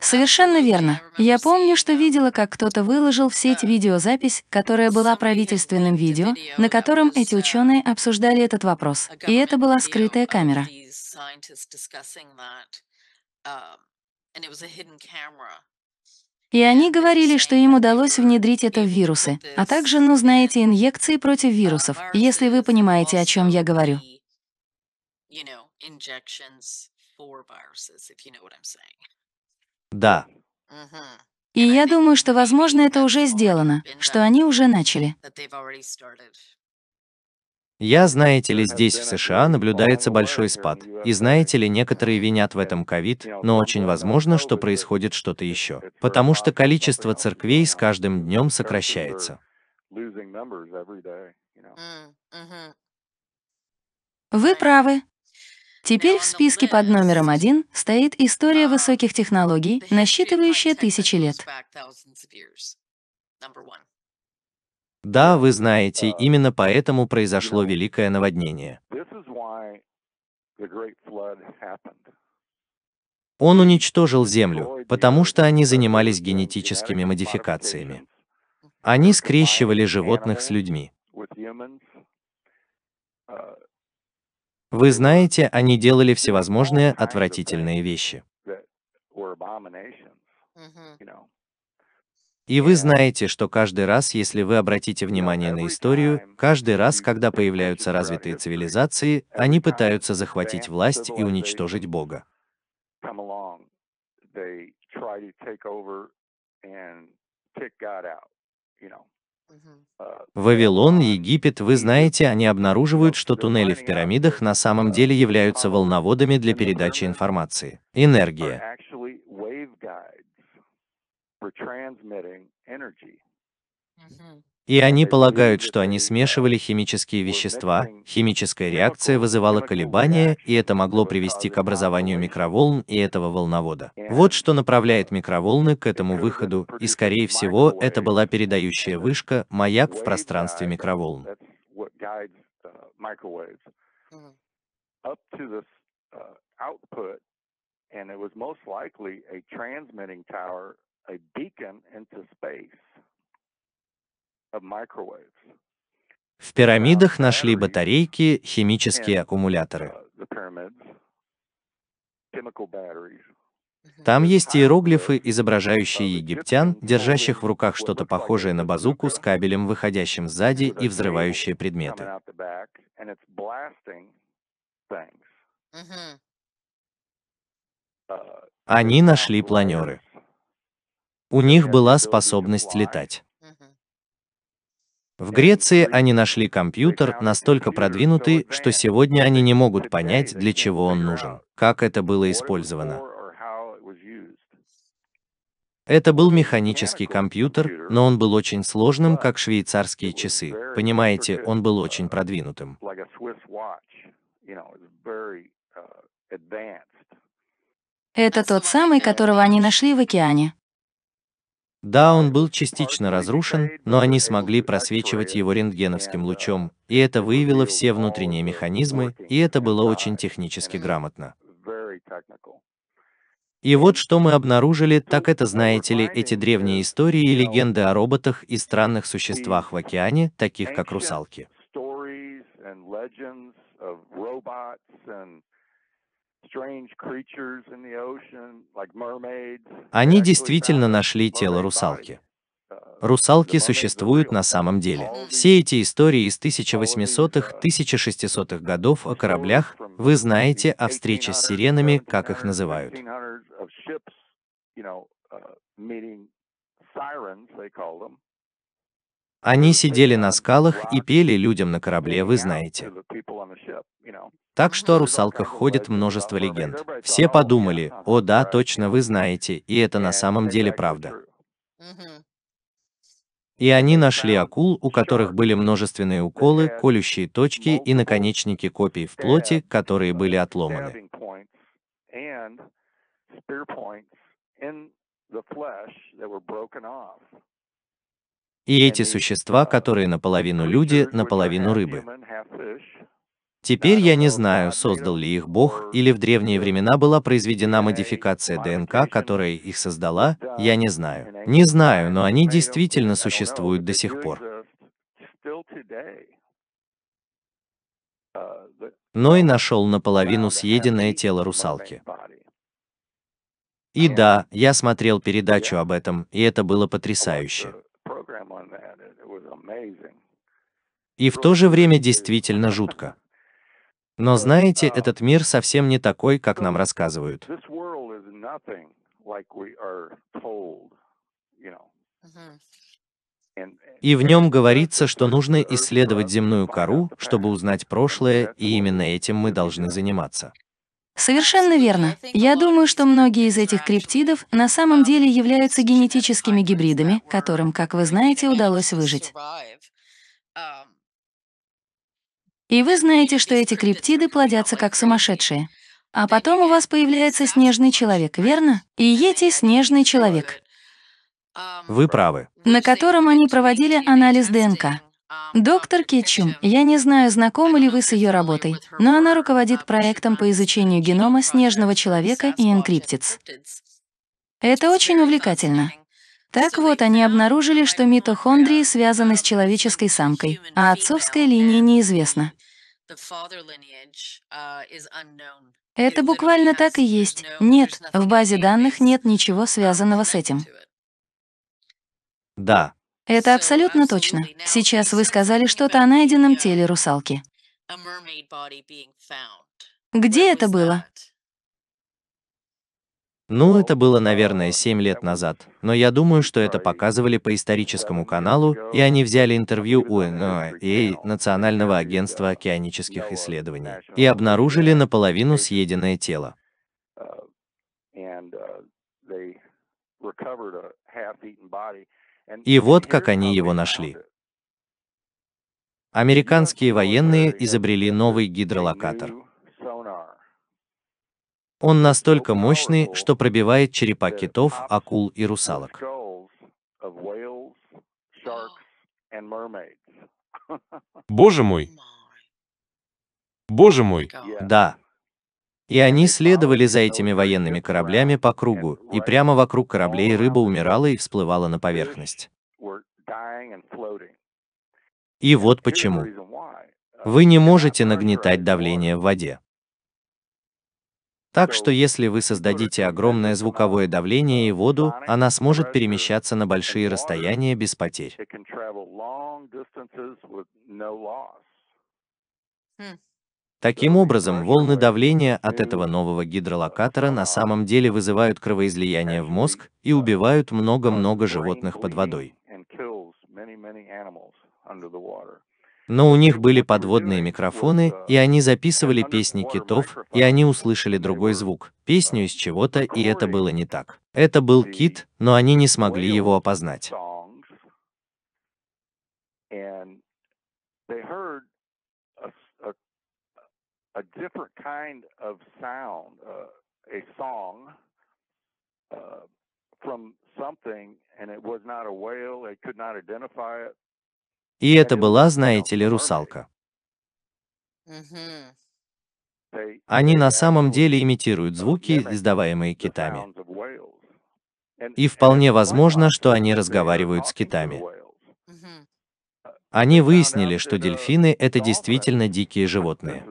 Совершенно верно. Я помню, что видела, как кто-то выложил в сеть видеозапись, которая была правительственным видео, на котором эти ученые обсуждали этот вопрос. И это была скрытая камера. И они говорили, что им удалось внедрить это в вирусы, а также, ну знаете, инъекции против вирусов, если вы понимаете, о чем я говорю. for viruses, if you know what I'm saying. Да. И я думаю, что, возможно, это уже сделано, что они уже начали. Я, знаете ли, здесь в США наблюдается большой спад. И знаете ли, некоторые винят в этом ковид, но очень возможно, что происходит что-то еще. Потому что количество церквей с каждым днем сокращается. Вы правы. Теперь в списке под номером один стоит история высоких технологий, насчитывающая тысячи лет. Да, вы знаете, именно поэтому произошло великое наводнение. Он уничтожил Землю, потому что они занимались генетическими модификациями. Они скрещивали животных с людьми. Вы знаете, они делали всевозможные отвратительные вещи. И вы знаете, что каждый раз, если вы обратите внимание на историю, каждый раз, когда появляются развитые цивилизации, они пытаются захватить власть и уничтожить Бога. А, Вавилон, а, Египет, вы знаете, они обнаруживают, что туннели в пирамидах на самом деле являются волноводами для передачи информации. Энергия и они полагают, что они смешивали химические вещества, химическая реакция вызывала колебания, и это могло привести к образованию микроволн и этого волновода. Вот что направляет микроволны к этому выходу, и скорее всего это была передающая вышка, маяк в пространстве микроволн. Uh, and it was most likely a transmitting tower, a beacon into space. В пирамидах нашли батарейки, химические аккумуляторы. Uh, Там есть иероглифы, изображающие египтян, держащих в руках что-то похожее на базуку с кабелем, выходящим сзади и взрывающие предметы. Uh, Они нашли планеры. У них была способность летать. В Греции они нашли компьютер настолько продвинутый, что сегодня они не могут понять, для чего он нужен, как это было использовано. Это был механический компьютер, но он был очень сложным, как швейцарские часы. Понимаете, он был очень продвинутым. Это тот самый, которого они нашли в океане. Да, он был частично разрушен, но они смогли просвечивать его рентгеновским лучом, и это выявило все внутренние механизмы, и это было очень технически грамотно. И вот что мы обнаружили, так это, знаете ли, эти древние истории и легенды о роботах и странных существах в океане, таких как русалки. Они действительно нашли тело русалки. Uh, русалки существуют на самом деле. Все эти истории из 1800-х, 1600-х uh, годов о кораблях, вы знаете о встрече с сиренами, как их называют. Они сидели на скалах и пели людям на корабле, вы знаете. Так что о русалках ходит множество легенд. Все подумали, о да, точно вы знаете, и это на самом деле правда. И они нашли акул, у которых были множественные уколы, колющие точки и наконечники копий в плоти, которые были отломаны. И эти существа, которые наполовину люди, наполовину рыбы. Теперь я не знаю, создал ли их Бог, или в древние времена была произведена модификация ДНК, которая их создала, я не знаю. Не знаю, но они действительно существуют до сих пор. Uh, но и нашел наполовину съеденное тело русалки. И да, я смотрел передачу об этом, и это было потрясающе. Uh, И в то же время действительно жутко. Но знаете, этот мир совсем не такой, как нам рассказывают. И в нем говорится, что нужно исследовать земную кору, чтобы узнать прошлое, и именно этим мы должны заниматься. Совершенно верно. Я думаю, что многие из этих криптидов на самом деле являются генетическими гибридами, которым, как вы знаете, удалось выжить. И вы знаете, что эти криптиды плодятся как сумасшедшие. А потом у вас появляется снежный человек, верно? И Йети — снежный человек. Вы правы. На котором они проводили анализ ДНК. Доктор Кетчум, я не знаю, знакомы ли вы с ее работой, но она руководит проектом по изучению генома снежного человека и Encryptids. Это очень увлекательно. Так вот, они обнаружили, что митохондрии связаны с человеческой самкой, а отцовская линия неизвестна. Это буквально так и есть. Нет, в базе данных нет ничего связанного с этим. Да. Это абсолютно точно. Сейчас вы сказали что-то о найденном теле русалки. Где это было? Ну, это было, наверное, 7 лет назад, но я думаю, что это показывали по историческому каналу, и они взяли интервью у НОА, Национального агентства океанических исследований, и обнаружили наполовину съеденное тело. И вот как они его нашли. Американские военные изобрели новый гидролокатор. Он настолько мощный, что пробивает черепа китов, акул и русалок. Боже мой! Боже мой! Да. И они следовали за этими военными кораблями по кругу, и прямо вокруг кораблей рыба умирала и всплывала на поверхность. И вот почему. Вы не можете нагнетать давление в воде. Так что если вы создадите огромное звуковое давление и воду, она сможет перемещаться на большие расстояния без потерь. Хм. Таким образом, волны давления от этого нового гидролокатора на самом деле вызывают кровоизлияние в мозг и убивают много-много животных под водой но у них были подводные микрофоны, и они записывали песни китов, и они услышали другой звук, песню из чего-то, и это было не так. Это был кит, но они не смогли его опознать. Uh, uh, from something, and it was not a whale. They could not identify it. И это была, знаете ли, русалка. Они на самом деле имитируют звуки, издаваемые китами. И вполне возможно, что они разговаривают с китами. Они выяснили, что дельфины — это действительно дикие животные.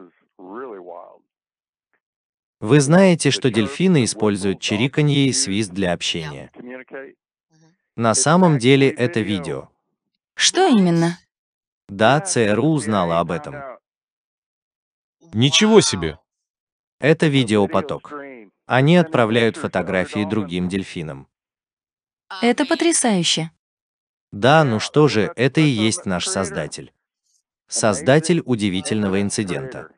Вы знаете, что дельфины используют чириканье и свист для общения. На самом деле это видео. Что именно? Да, ЦРУ узнала об этом. Ничего себе! Это видеопоток. Они отправляют фотографии другим дельфинам. Это потрясающе. Да, ну что же, это и есть наш создатель. Создатель удивительного инцидента.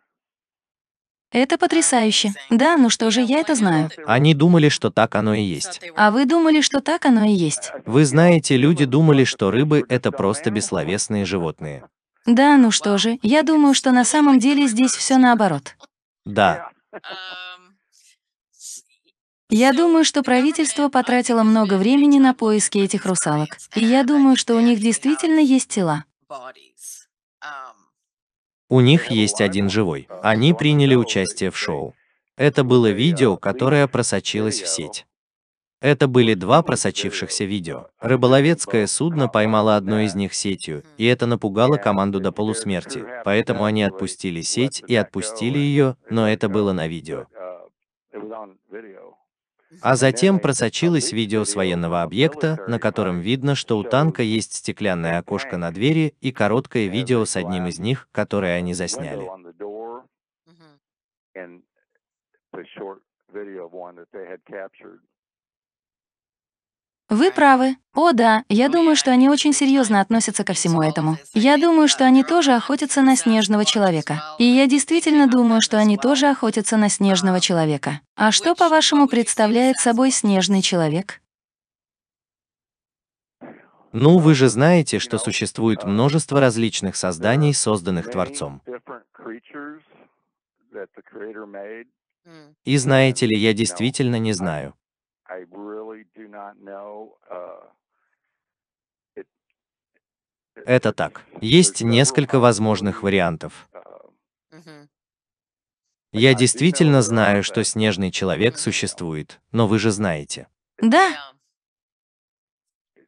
Это потрясающе. Да, ну что же, я это знаю. Они думали, что так оно и есть. А вы думали, что так оно и есть? Вы знаете, люди думали, что рыбы – это просто бессловесные животные. Да, ну что же, я думаю, что на самом деле здесь все наоборот. Да. Я думаю, что правительство потратило много времени на поиски этих русалок. И я думаю, что у них действительно есть тела. У них есть один живой. Они приняли участие в шоу. Это было видео, которое просочилось в сеть. Это были два просочившихся видео. Рыболовецкое судно поймало одно из них сетью, и это напугало команду до полусмерти, поэтому они отпустили сеть и отпустили ее, но это было на видео. А затем просочилось видео с военного объекта, на котором видно, что у танка есть стеклянное окошко на двери и короткое видео с одним из них, которое они засняли. Mm -hmm. Вы правы. О да, я думаю, что они очень серьезно относятся ко всему этому. Я думаю, что они тоже охотятся на снежного человека. И я действительно думаю, что они тоже охотятся на снежного человека. А что, по-вашему, представляет собой снежный человек? Ну, вы же знаете, что существует множество различных созданий, созданных Творцом. И знаете ли, я действительно не знаю not know. Uh, Это так. Есть несколько возможных вариантов. Uh, я действительно знаю, что снежный человек существует, но вы же знаете. Да.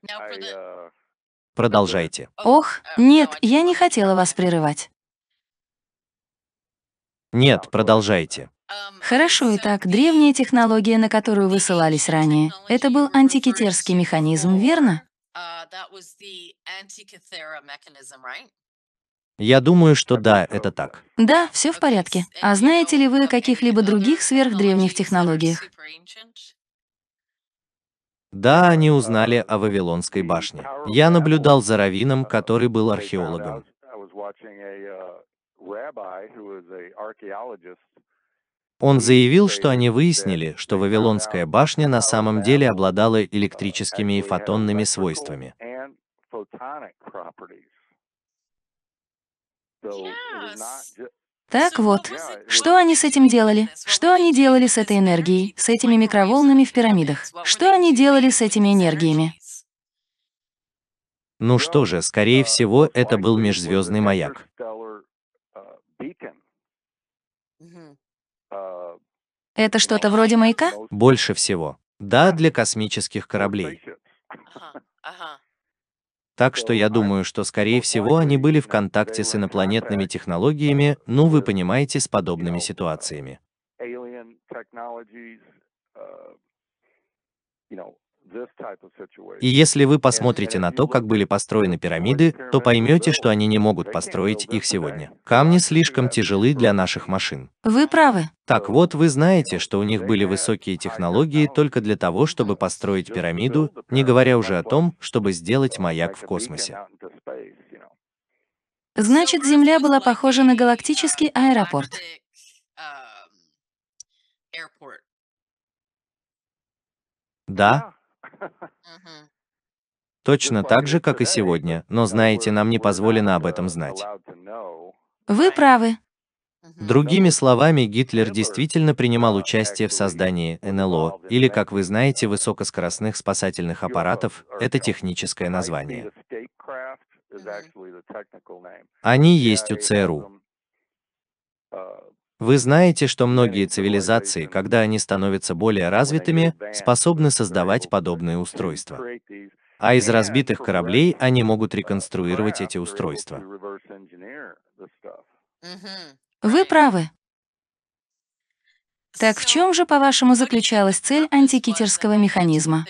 Uh, продолжайте. Ох, oh, нет, я не хотела вас прерывать. Нет, продолжайте. Хорошо, итак, древняя технология, на которую вы ссылались ранее, это был антикитерский механизм, верно? Я думаю, что да, это так. Да, все в порядке. А знаете ли вы о каких-либо других сверхдревних технологиях? Да, они узнали о Вавилонской башне. Я наблюдал за раввином, который был археологом. Он заявил, что они выяснили, что Вавилонская башня на самом деле обладала электрическими и фотонными свойствами. Так вот, что они с этим делали? Что они делали с этой энергией, с этими микроволнами в пирамидах? Что они делали с этими энергиями? Ну что же, скорее всего, это был межзвездный маяк. Это что-то вроде маяка? Больше всего. Да, для космических кораблей. Так что я думаю, что скорее всего они были в контакте с инопланетными технологиями, ну вы понимаете, с подобными ситуациями. И если вы посмотрите на то, как были построены пирамиды, то поймете, что они не могут построить их сегодня. Камни слишком тяжелы для наших машин. Вы правы. Так вот, вы знаете, что у них были высокие технологии только для того, чтобы построить пирамиду, не говоря уже о том, чтобы сделать маяк в космосе. Значит, Земля была похожа на uh, галактический аэропорт. Um, да, Точно так же, как и сегодня, но знаете, нам не позволено об этом знать. Вы правы. Другими словами, Гитлер действительно принимал участие в создании НЛО, или, как вы знаете, высокоскоростных спасательных аппаратов, это техническое название. Они есть у ЦРУ. Uh, вы знаете, что многие цивилизации, когда они становятся более развитыми, способны создавать подобные устройства. А из разбитых кораблей они могут реконструировать эти устройства. Вы правы. Так в чем же, по-вашему, заключалась цель антикитерского механизма?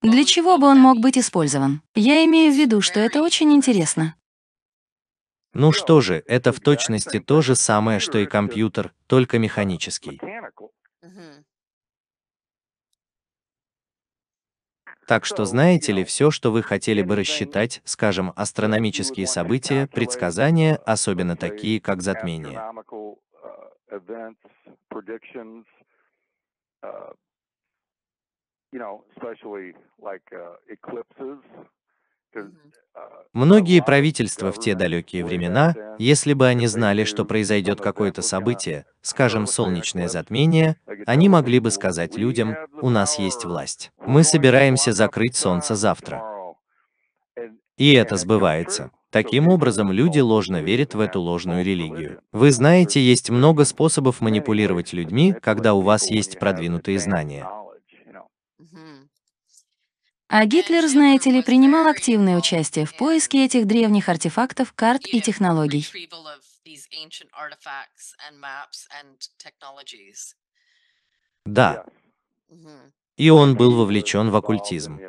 Для чего бы он мог быть использован? Я имею в виду, что это очень интересно. Ну что же, это в точности то же самое, что и компьютер, только механический. Так что знаете ли все, что вы хотели бы рассчитать, скажем, астрономические события, предсказания, особенно такие, как затмение. Э, you know, especially like uh, eclipses, а, Многие правительства в те далекие времена, если бы они знали, что произойдет какое-то событие, скажем, солнечное затмение, они могли бы сказать людям, у нас есть власть. Мы собираемся закрыть солнце завтра. И это сбывается. Таким образом, люди ложно верят в эту ложную религию. Вы знаете, есть много способов манипулировать людьми, когда у вас есть продвинутые знания. А Гитлер, знаете ли, принимал активное участие в поиске этих древних артефактов, карт и технологий. Да. И он был вовлечен в оккультизм.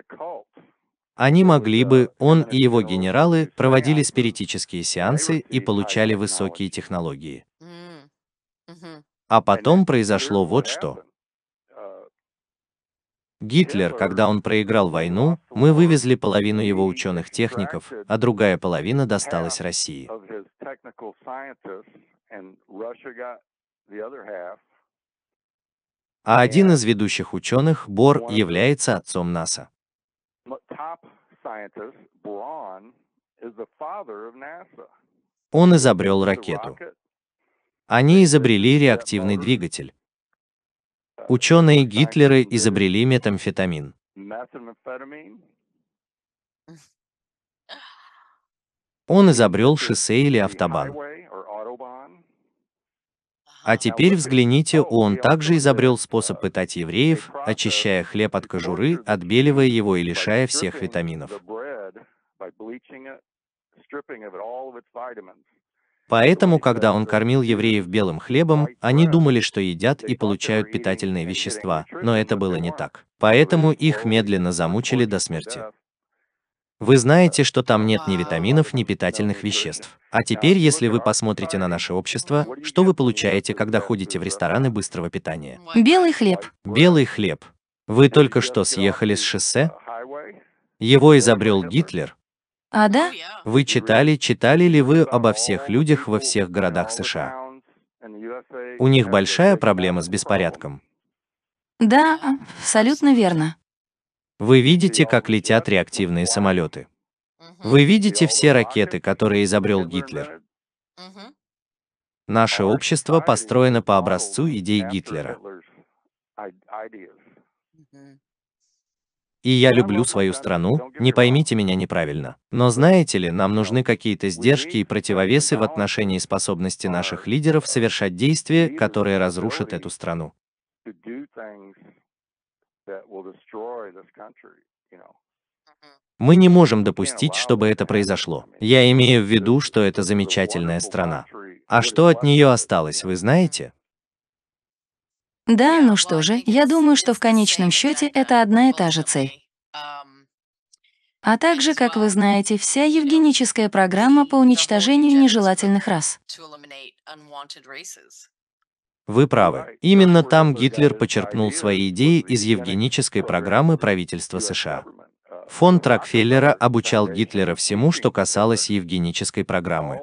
Они могли бы, он и его генералы проводили спиритические сеансы и получали высокие технологии. А потом произошло вот что. Гитлер, когда он проиграл войну, мы вывезли половину его ученых-техников, а другая половина досталась России. А один из ведущих ученых, Бор, является отцом НАСА. Он изобрел ракету. Они изобрели реактивный двигатель. Ученые Гитлеры изобрели метамфетамин. Он изобрел шоссе или автобан. А теперь взгляните, он также изобрел способ пытать евреев, очищая хлеб от кожуры, отбеливая его и лишая всех витаминов. Поэтому, когда он кормил евреев белым хлебом, они думали, что едят и получают питательные вещества, но это было не так. Поэтому их медленно замучили до смерти. Вы знаете, что там нет ни витаминов, ни питательных веществ. А теперь, если вы посмотрите на наше общество, что вы получаете, когда ходите в рестораны быстрого питания? Белый хлеб. Белый хлеб. Вы только что съехали с шоссе? Его изобрел Гитлер, а, да? Вы читали, читали ли вы обо всех людях во всех городах США? У них большая проблема с беспорядком. Да, абсолютно верно. Вы видите, как летят реактивные самолеты. Вы видите все ракеты, которые изобрел Гитлер. Наше общество построено по образцу идей Гитлера. И я люблю свою страну, не поймите меня неправильно. Но знаете ли, нам нужны какие-то сдержки и противовесы в отношении способности наших лидеров совершать действия, которые разрушат эту страну. Мы не можем допустить, чтобы это произошло. Я имею в виду, что это замечательная страна. А что от нее осталось, вы знаете? Да, ну что же, я думаю, что в конечном счете это одна и та же цель. А также, как вы знаете, вся евгеническая программа по уничтожению нежелательных рас. Вы правы. Именно там Гитлер почерпнул свои идеи из евгенической программы правительства США. Фонд Рокфеллера обучал Гитлера всему, что касалось евгенической программы.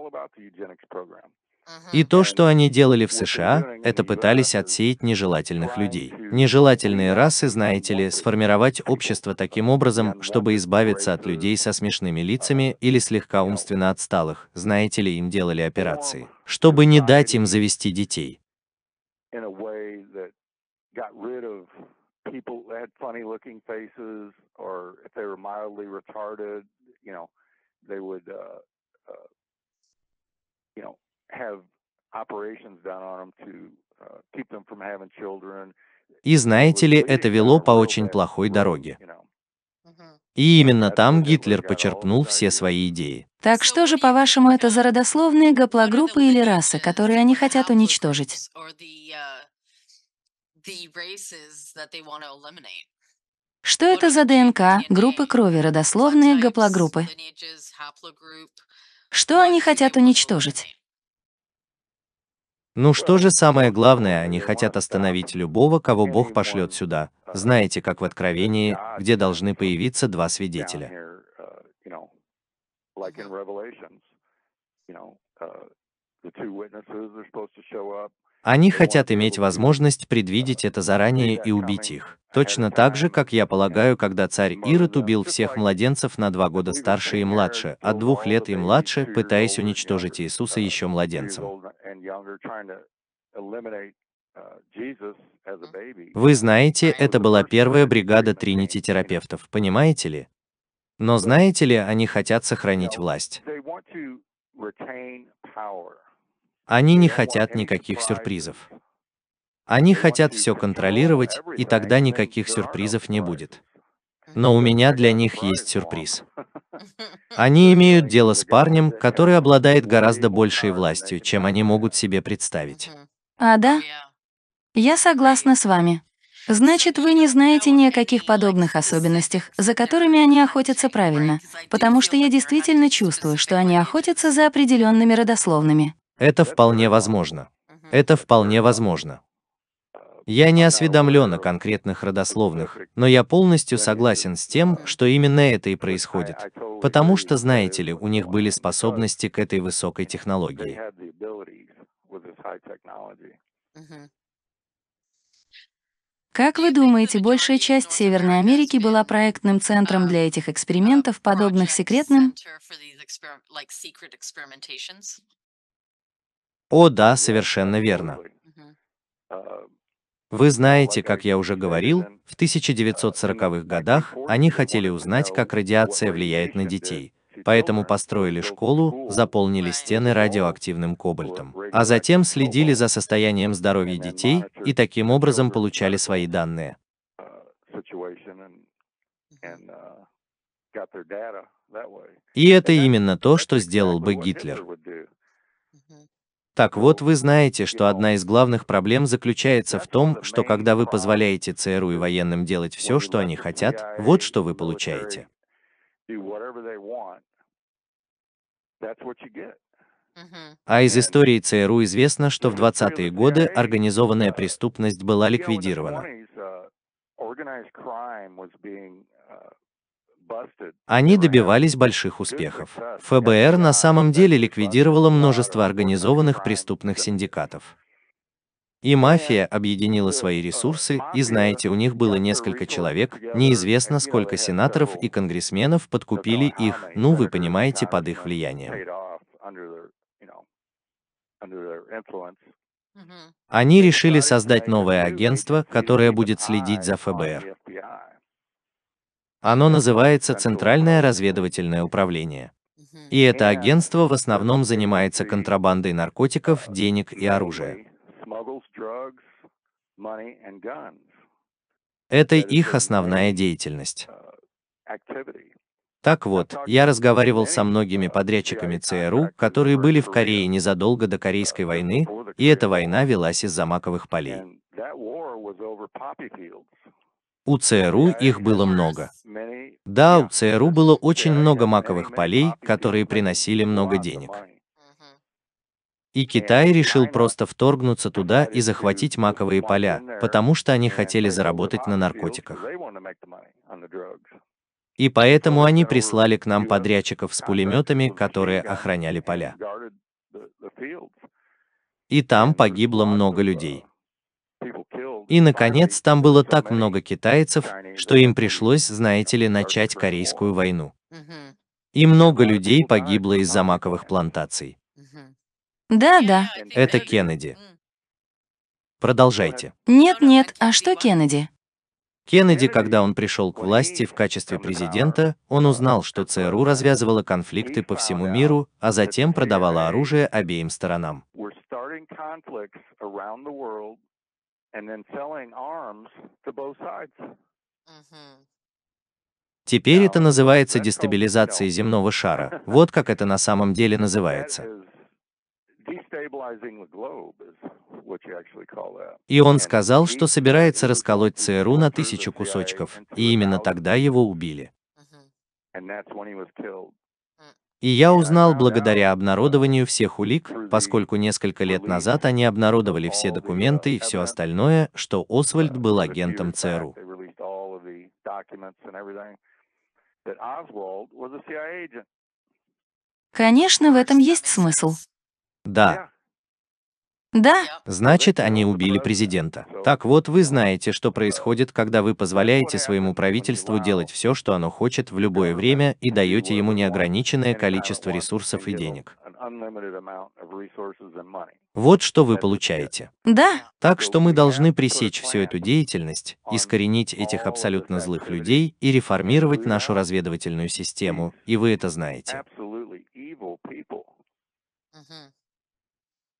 И то, что они делали в США, это пытались отсеять нежелательных людей. Нежелательные расы, знаете ли, сформировать общество таким образом, чтобы избавиться от людей со смешными лицами или слегка умственно отсталых, знаете ли, им делали операции, чтобы не дать им завести детей. You know, Uh, И знаете ли, это вело по очень плохой дороге. И именно там Гитлер почерпнул все свои идеи. Так что же, по-вашему, это за родословные гаплогруппы или расы, которые они хотят уничтожить? Что это за ДНК, группы крови, родословные гаплогруппы? Что они хотят уничтожить? Ну что же самое главное, они хотят остановить любого, кого Бог пошлет сюда. Знаете, как в Откровении, где должны появиться два свидетеля. Они хотят иметь возможность предвидеть это заранее и убить их. Точно так же, как я полагаю, когда царь Ирод убил всех младенцев на два года старше и младше, от двух лет и младше, пытаясь уничтожить Иисуса еще младенцем. Вы знаете, это была первая бригада тринити-терапевтов, понимаете ли? Но знаете ли, они хотят сохранить власть. Они не хотят никаких сюрпризов. Они хотят все контролировать, и тогда никаких сюрпризов не будет. Но у меня для них есть сюрприз. Они имеют дело с парнем, который обладает гораздо большей властью, чем они могут себе представить. А, да? Я согласна с вами. Значит, вы не знаете ни о каких подобных особенностях, за которыми они охотятся правильно, потому что я действительно чувствую, что они охотятся за определенными родословными. Это вполне возможно. Это вполне возможно. Я не осведомлен о конкретных родословных, но я полностью согласен с тем, что именно это и происходит. Потому что, знаете ли, у них были способности к этой высокой технологии. Как вы думаете, большая часть Северной Америки была проектным центром для этих экспериментов, подобных секретным? Uh, о да, совершенно верно. Вы знаете, как я уже говорил, в 1940-х годах они хотели узнать, как радиация влияет на детей, поэтому построили школу, заполнили стены радиоактивным кобальтом, а затем следили за состоянием здоровья детей и таким образом получали свои данные. И это именно то, что сделал бы Гитлер. Так вот, вы знаете, что одна из главных проблем заключается в том, что когда вы позволяете ЦРУ и военным делать все, что они хотят, вот что вы получаете. А из истории ЦРУ известно, что в 20-е годы организованная преступность была ликвидирована. Они добивались больших успехов. ФБР на самом деле ликвидировало множество организованных преступных синдикатов. И мафия объединила свои ресурсы, и знаете, у них было несколько человек, неизвестно сколько сенаторов и конгрессменов подкупили их, ну вы понимаете, под их влиянием. Они решили создать новое агентство, которое будет следить за ФБР. Оно называется Центральное разведывательное управление. И это агентство в основном занимается контрабандой наркотиков, э, денег и оружия. Это их основная деятельность. Э, так вот, я разговаривал со многими uh, подрядчиками ЦРУ, которые были в Корее незадолго до uh, Корейской войны, и эта война велась из-за маковых полей. У ЦРУ их было много. Да, у ЦРУ было очень много маковых полей, которые приносили много денег. И Китай решил просто вторгнуться туда и захватить маковые поля, потому что они хотели заработать на наркотиках. И поэтому они прислали к нам подрядчиков с пулеметами, которые охраняли поля. И там погибло много людей. И, наконец, там было так много китайцев, что им пришлось, знаете ли, начать Корейскую войну. И много людей погибло из-за маковых плантаций. Да, да. Это Кеннеди. Продолжайте. Нет, нет, а что Кеннеди? Кеннеди, когда он пришел к власти в качестве президента, он узнал, что ЦРУ развязывала конфликты по всему миру, а затем продавала оружие обеим сторонам. Теперь это называется дестабилизацией земного шара. Вот как это на самом деле называется. И он сказал, что собирается расколоть ЦРУ на тысячу кусочков, и именно тогда его убили. И я узнал благодаря обнародованию всех улик, поскольку несколько лет назад они обнародовали все документы и все остальное, что Освальд был агентом ЦРУ. Конечно, в этом есть смысл. Да, да. Значит, они убили президента. Так вот, вы знаете, что происходит, когда вы позволяете своему правительству делать все, что оно хочет в любое время и даете ему неограниченное количество ресурсов и денег. Вот что вы получаете. Да. Так что мы должны пресечь всю эту деятельность, искоренить этих абсолютно злых людей и реформировать нашу разведывательную систему, и вы это знаете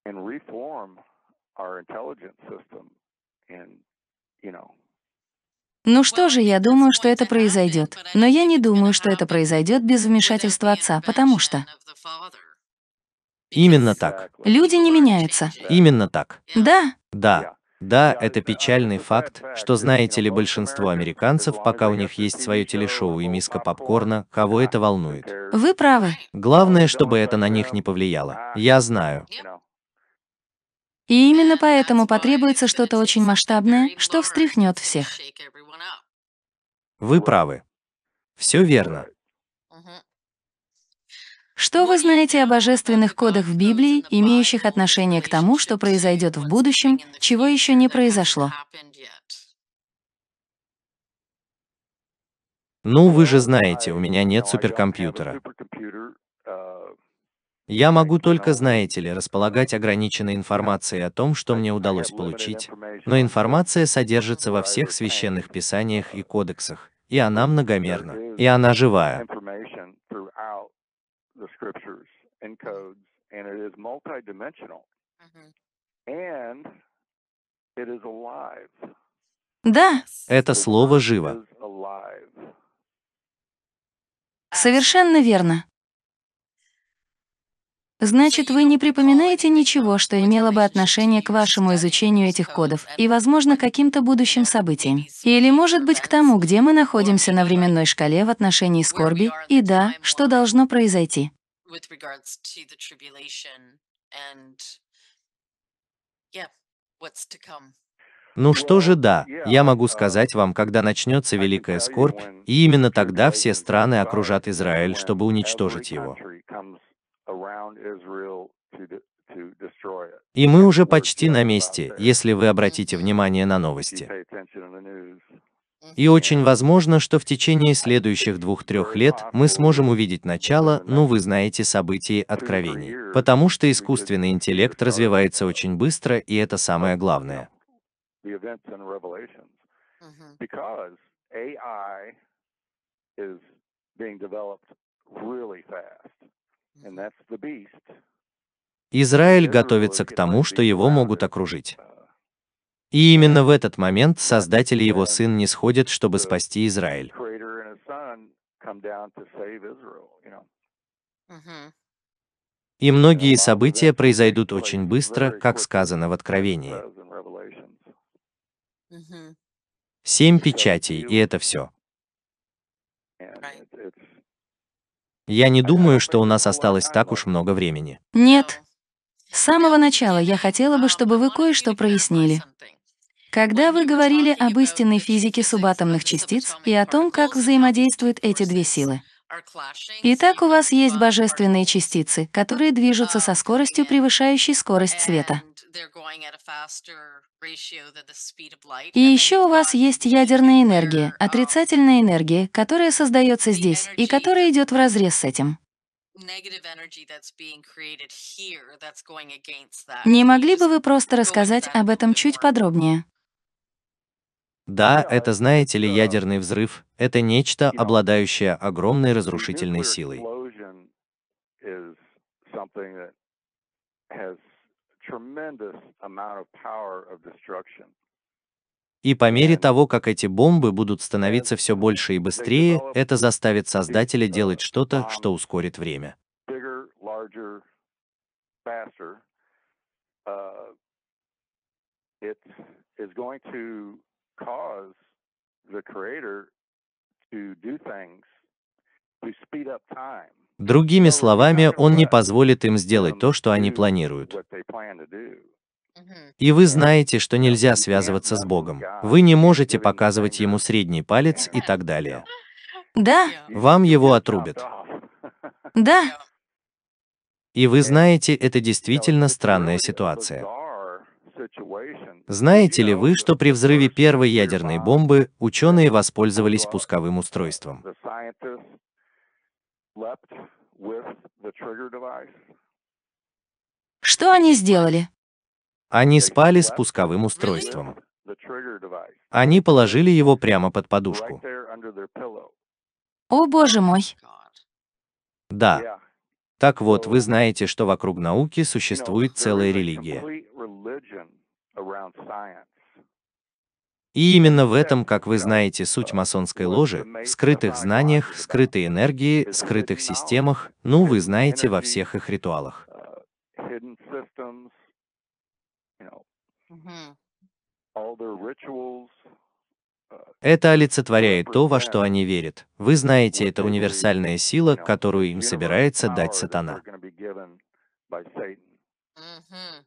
and reform our intelligence system and, you know, ну что же, я думаю, что это произойдет. Но я не думаю, что это произойдет без вмешательства отца, потому что... Именно так. Люди не меняются. Именно так. Да. Да. Да, это печальный факт, что знаете ли большинство американцев, пока у них есть свое телешоу и миска попкорна, кого это волнует. Вы правы. Главное, чтобы это на них не повлияло. Я знаю. И именно поэтому потребуется что-то очень масштабное, что встряхнет всех. Вы правы. Все верно. Что вы знаете о божественных кодах в Библии, имеющих отношение к тому, что произойдет в будущем, чего еще не произошло? Ну, вы же знаете, у меня нет суперкомпьютера. Я могу только, знаете ли, располагать ограниченной информацией о том, что мне удалось получить, но информация содержится во всех священных писаниях и кодексах, и она многомерна, и она живая. Да. Это слово живо. Совершенно верно. Значит, вы не припоминаете ничего, что имело бы отношение к вашему изучению этих кодов и, возможно, каким-то будущим событиям. Или, может быть, к тому, где мы находимся на временной шкале в отношении скорби, и да, что должно произойти. Ну что же да, я могу сказать вам, когда начнется Великая Скорбь, и именно тогда все страны окружат Израиль, чтобы уничтожить его. И мы уже почти на месте, если вы обратите внимание на новости. И очень возможно, что в течение следующих двух-трех лет мы сможем увидеть начало, ну вы знаете, событий откровений. Потому что искусственный интеллект развивается очень быстро, и это самое главное. Because AI Израиль готовится к тому, что его могут окружить. Uh, и именно в этот момент uh, Создатель и его Сын не сходят, чтобы спасти Израиль. И многие события произойдут очень быстро, как сказано в Откровении. Семь печатей, и это все. Я не думаю, что у нас осталось так уж много времени. Нет. С самого начала я хотела бы, чтобы вы кое-что прояснили. Когда вы говорили об истинной физике субатомных частиц и о том, как взаимодействуют эти две силы. Итак, у вас есть божественные частицы, которые движутся со скоростью, превышающей скорость света. И еще у вас есть ядерная энергия, um, отрицательная энергия, которая создается здесь и которая идет в разрез с этим. Не могли бы вы просто рассказать об этом чуть подробнее? Да, это, знаете ли, ядерный взрыв — это нечто, обладающее огромной разрушительной силой. И по мере того, как эти бомбы будут становиться все больше и быстрее, это заставит создателя делать что-то, что ускорит время. to do things to speed up time. Другими словами, он не позволит им сделать то, um, что они планируют. И вы знаете, что uh, нельзя связываться с Богом. Вы не можете показывать ему средний палец и так далее. Да. Вам его отрубят. Да. И вы знаете, это действительно странная ситуация. Знаете ли вы, что при взрыве первой ядерной бомбы ученые воспользовались пусковым устройством? Что они сделали? Они спали с пусковым устройством. Они положили его прямо под подушку. О боже мой. Да. Так вот, вы знаете, что вокруг науки существует целая религия. И именно в этом, как вы знаете, суть масонской ложи, в скрытых знаниях, скрытой энергии, скрытых системах, ну вы знаете во всех их ритуалах. Uh, uh, это олицетворяет то, во что они верят. Вы знаете, это универсальная сила, которую им собирается дать сатана. Mm-hmm.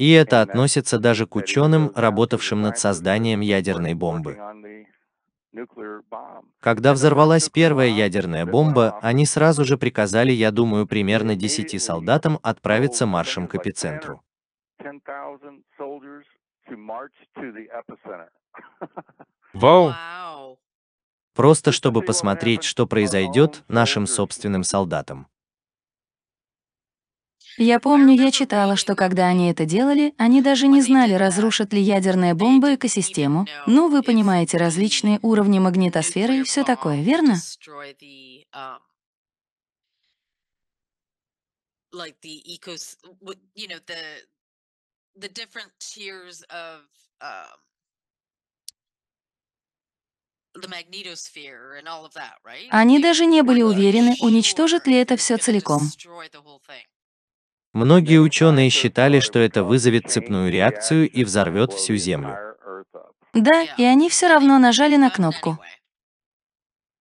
И это относится даже к ученым, работавшим над созданием ядерной бомбы. Когда взорвалась первая ядерная бомба, они сразу же приказали, я думаю, примерно 10 солдатам отправиться маршем к эпицентру. Вау! Просто чтобы посмотреть, что произойдет нашим собственным солдатам. Я помню, я читала, что когда они это делали, они даже не знали, разрушит ли ядерная бомба экосистему. Ну, вы понимаете, различные уровни магнитосферы и все такое, верно? Они даже не были уверены, уничтожит ли это все целиком. Многие ученые считали, что это вызовет цепную реакцию и взорвет всю Землю. Да, и они все равно нажали на кнопку.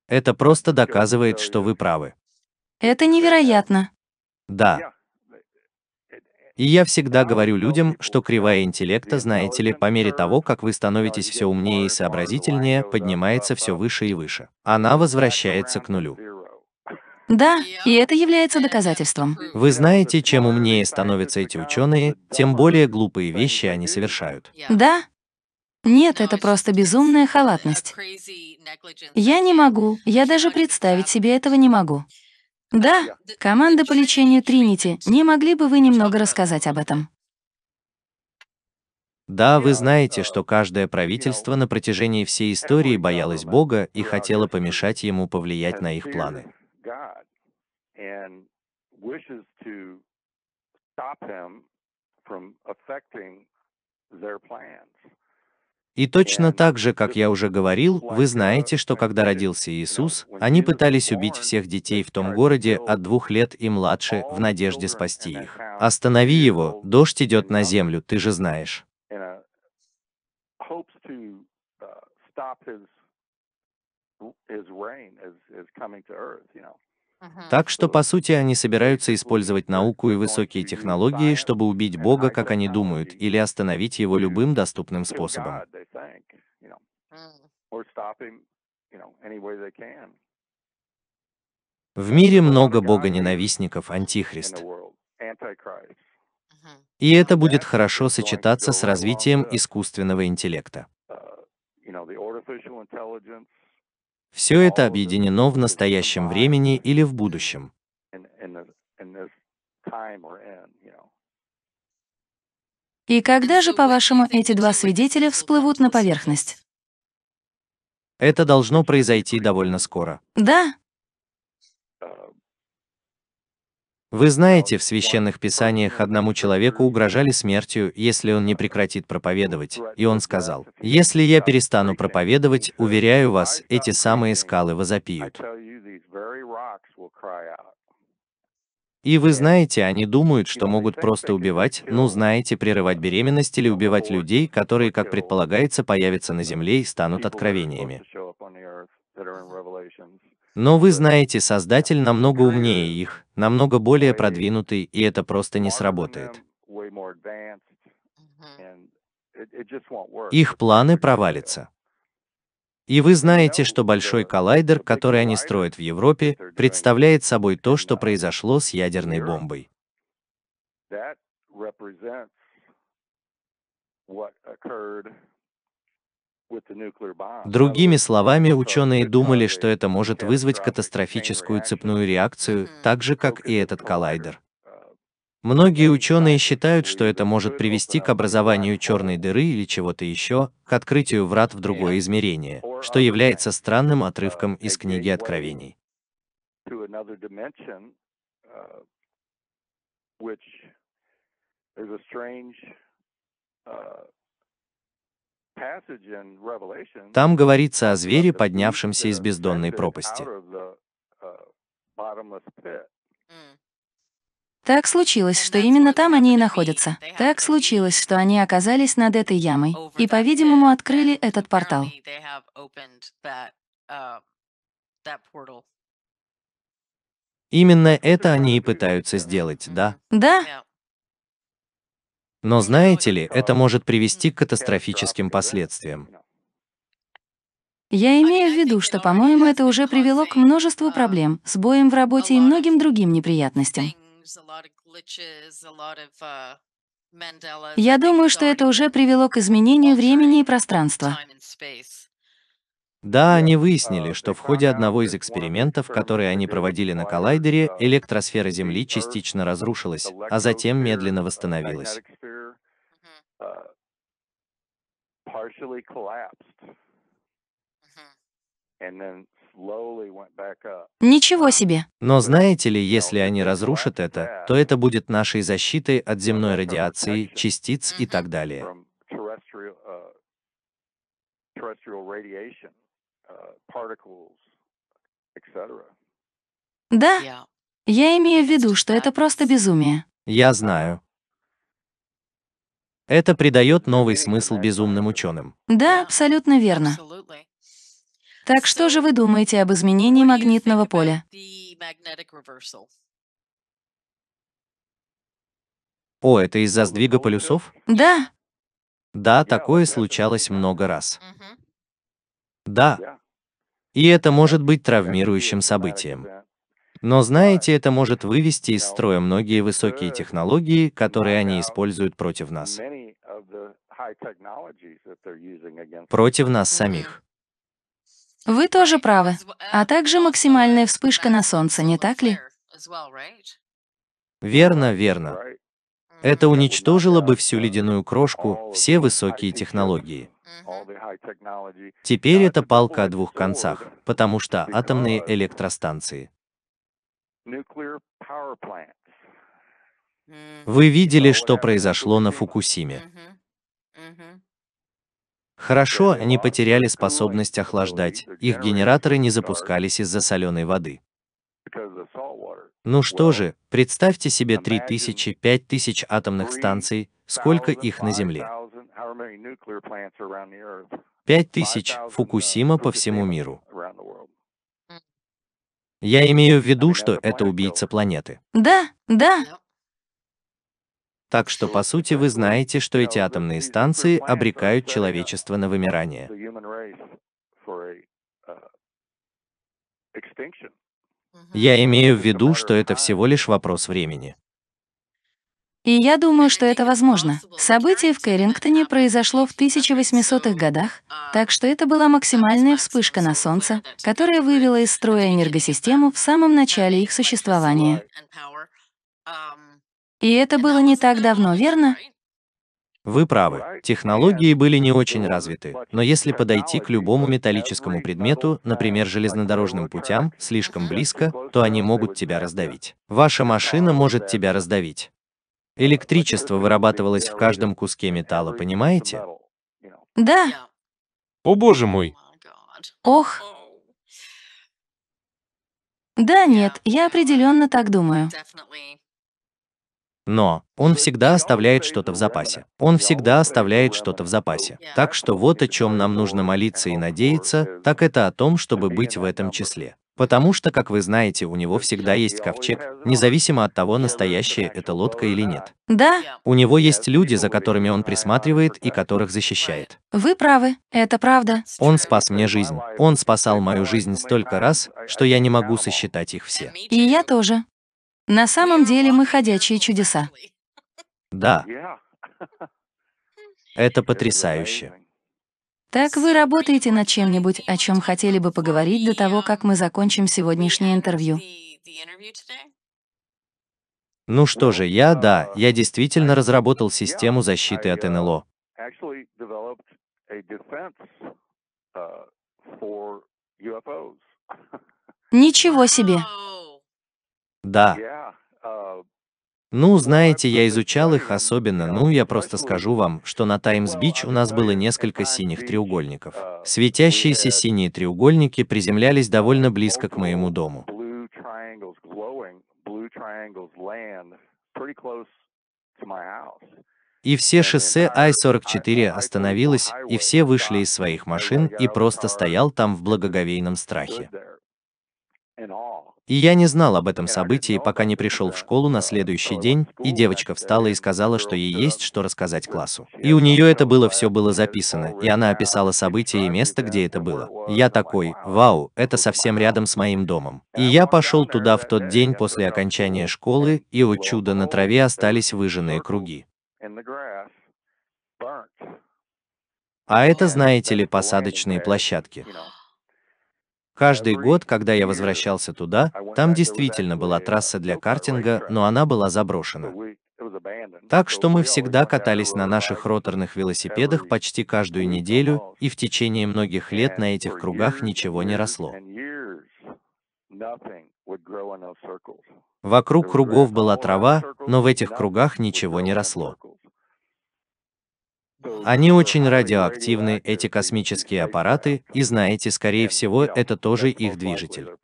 Это просто доказывает, что вы правы. Это невероятно. Да. И я всегда говорю людям, что кривая интеллекта, знаете ли, по мере того, как вы становитесь все умнее и сообразительнее, поднимается все выше и выше. Она возвращается к нулю. Да, и это является доказательством. Вы знаете, чем умнее становятся эти ученые, тем более глупые вещи они совершают. Да. Нет, это просто безумная халатность. Я не могу, я даже представить себе этого не могу. Да, команда по лечению Тринити, не могли бы вы немного рассказать об этом? Да, вы знаете, что каждое правительство на протяжении всей истории боялось Бога и хотело помешать ему повлиять на их планы and wishes to stop him from affecting their plans. И точно так же, как я уже говорил, вы знаете, что когда родился Иисус, они пытались убить всех детей в том городе от двух лет и младше в надежде спасти их. Останови его, дождь идет на землю, ты же знаешь. Так что, по сути, они собираются использовать науку и высокие технологии, чтобы убить Бога, как они думают, или остановить его любым доступным способом. В мире много бога-ненавистников, антихрист. И это будет хорошо сочетаться с развитием искусственного интеллекта. Uh, все это объединено в настоящем времени или в будущем. И когда же, по-вашему, эти два свидетеля всплывут на поверхность? Это должно произойти довольно скоро. Да, Вы знаете, в священных писаниях одному человеку угрожали смертью, если он не прекратит проповедовать, и он сказал, «Если я перестану проповедовать, уверяю вас, эти самые скалы возопиют». И вы знаете, они думают, что могут просто убивать, ну знаете, прерывать беременность или убивать людей, которые, как предполагается, появятся на земле и станут откровениями. Но вы знаете, создатель намного умнее их, намного более продвинутый, и это просто не сработает. Их планы провалятся. И вы знаете, что большой коллайдер, который они строят в Европе, представляет собой то, что произошло с ядерной бомбой. That represents what occurred Другими словами, ученые думали, что это может вызвать катастрофическую цепную реакцию, так же как и этот коллайдер. Многие ученые считают, что это может привести к образованию черной дыры или чего-то еще, к открытию врат в другое измерение, что является странным отрывком из книги Откровений. which there's a strange uh, там говорится о звере, поднявшемся из бездонной пропасти. Uh, так случилось, что именно там они и находятся. Так случилось, что они оказались над этой ямой и, по-видимому, открыли этот портал. Uh, именно это они и пытаются сделать, да? Да. Но знаете ли, это может привести к катастрофическим последствиям. Я имею в виду, что, по-моему, это уже привело к множеству проблем, сбоям в работе и многим другим неприятностям. Я думаю, что это уже привело к изменению времени и пространства. Да, они выяснили, что в ходе одного из экспериментов, которые они проводили на коллайдере, электросфера Земли частично разрушилась, а затем медленно восстановилась. Ничего себе. Но знаете ли, если они разрушат это, то это будет нашей защитой от земной радиации, частиц и так далее. Uh, да, я имею в виду, что это просто безумие. Я знаю. Это придает новый смысл безумным ученым. Да, абсолютно верно. Так что же вы думаете об изменении магнитного поля? О, это из-за сдвига полюсов? Да. Да, такое случалось много раз. Да, и это может быть травмирующим событием. Но знаете, это может вывести из строя многие высокие технологии, которые они используют против нас. Против нас самих. Вы тоже правы. А также максимальная вспышка на Солнце, не так ли? Верно, верно. Это уничтожило бы всю ледяную крошку, все высокие технологии. Теперь это палка о двух концах, потому что атомные электростанции. Вы видели, что произошло на Фукусиме. Хорошо, они потеряли способность охлаждать, их генераторы не запускались из-за соленой воды. Ну что же, представьте себе 3000-5000 атомных станций, сколько их на Земле. Пять тысяч uh, Фукусима по всему миру. Я имею в виду, что это убийца планеты. Да, да. Так что, по сути, вы знаете, что эти атомные станции обрекают человечество на вымирание. Uh, Я имею в виду, что это всего лишь вопрос времени. И я думаю, что это возможно. Событие в Кэррингтоне произошло в 1800-х годах, так что это была максимальная вспышка на Солнце, которая вывела из строя энергосистему в самом начале их существования. И это было не так давно, верно? Вы правы, технологии были не очень развиты, но если подойти к любому металлическому предмету, например железнодорожным путям, слишком близко, то они могут тебя раздавить. Ваша машина может тебя раздавить. Электричество вырабатывалось в каждом куске металла, понимаете? Да. О боже мой. Ох. Да, нет, я определенно так думаю. Но он всегда оставляет что-то в запасе. Он всегда оставляет что-то в запасе. Так что вот о чем нам нужно молиться и надеяться, так это о том, чтобы быть в этом числе. Потому что, как вы знаете, у него всегда есть ковчег, независимо от того, настоящая это лодка или нет. Да. У него есть люди, за которыми он присматривает и которых защищает. Вы правы, это правда. Он спас мне жизнь. Он спасал мою жизнь столько а раз, что я не могу сосчитать их все. И я тоже. На самом деле мы ходячие чудеса. Да. Это потрясающе. Так вы работаете над чем-нибудь, о чем хотели бы поговорить до того, как мы закончим сегодняшнее интервью? Ну что же, я, да, я действительно разработал систему защиты от НЛО. Ничего себе. Да. Uh, ну, знаете, я изучал их особенно, ну, я просто скажу вам, что на Таймс-Бич у нас было несколько синих треугольников. Светящиеся синие треугольники приземлялись довольно близко к моему дому. И все шоссе Ай-44 остановилось, и все вышли из своих машин, и просто стоял там в благоговейном страхе. И я не знал об этом событии, пока не пришел в школу на следующий день, и девочка встала и сказала, что ей есть что рассказать классу. И у нее это было все было записано, и она описала события и место, где это было. Я такой, вау, это совсем рядом с моим домом. И я пошел туда в тот день после окончания школы, и у чуда на траве остались выжженные круги. А это, знаете ли, посадочные площадки. Каждый год, когда я возвращался туда, там действительно была трасса для картинга, но она была заброшена. Так что мы всегда катались на наших роторных велосипедах почти каждую неделю, и в течение многих лет на этих кругах ничего не росло. Вокруг кругов была трава, но в этих кругах ничего не росло. Они очень радиоактивны, эти космические аппараты, и знаете, скорее всего, это тоже их движитель.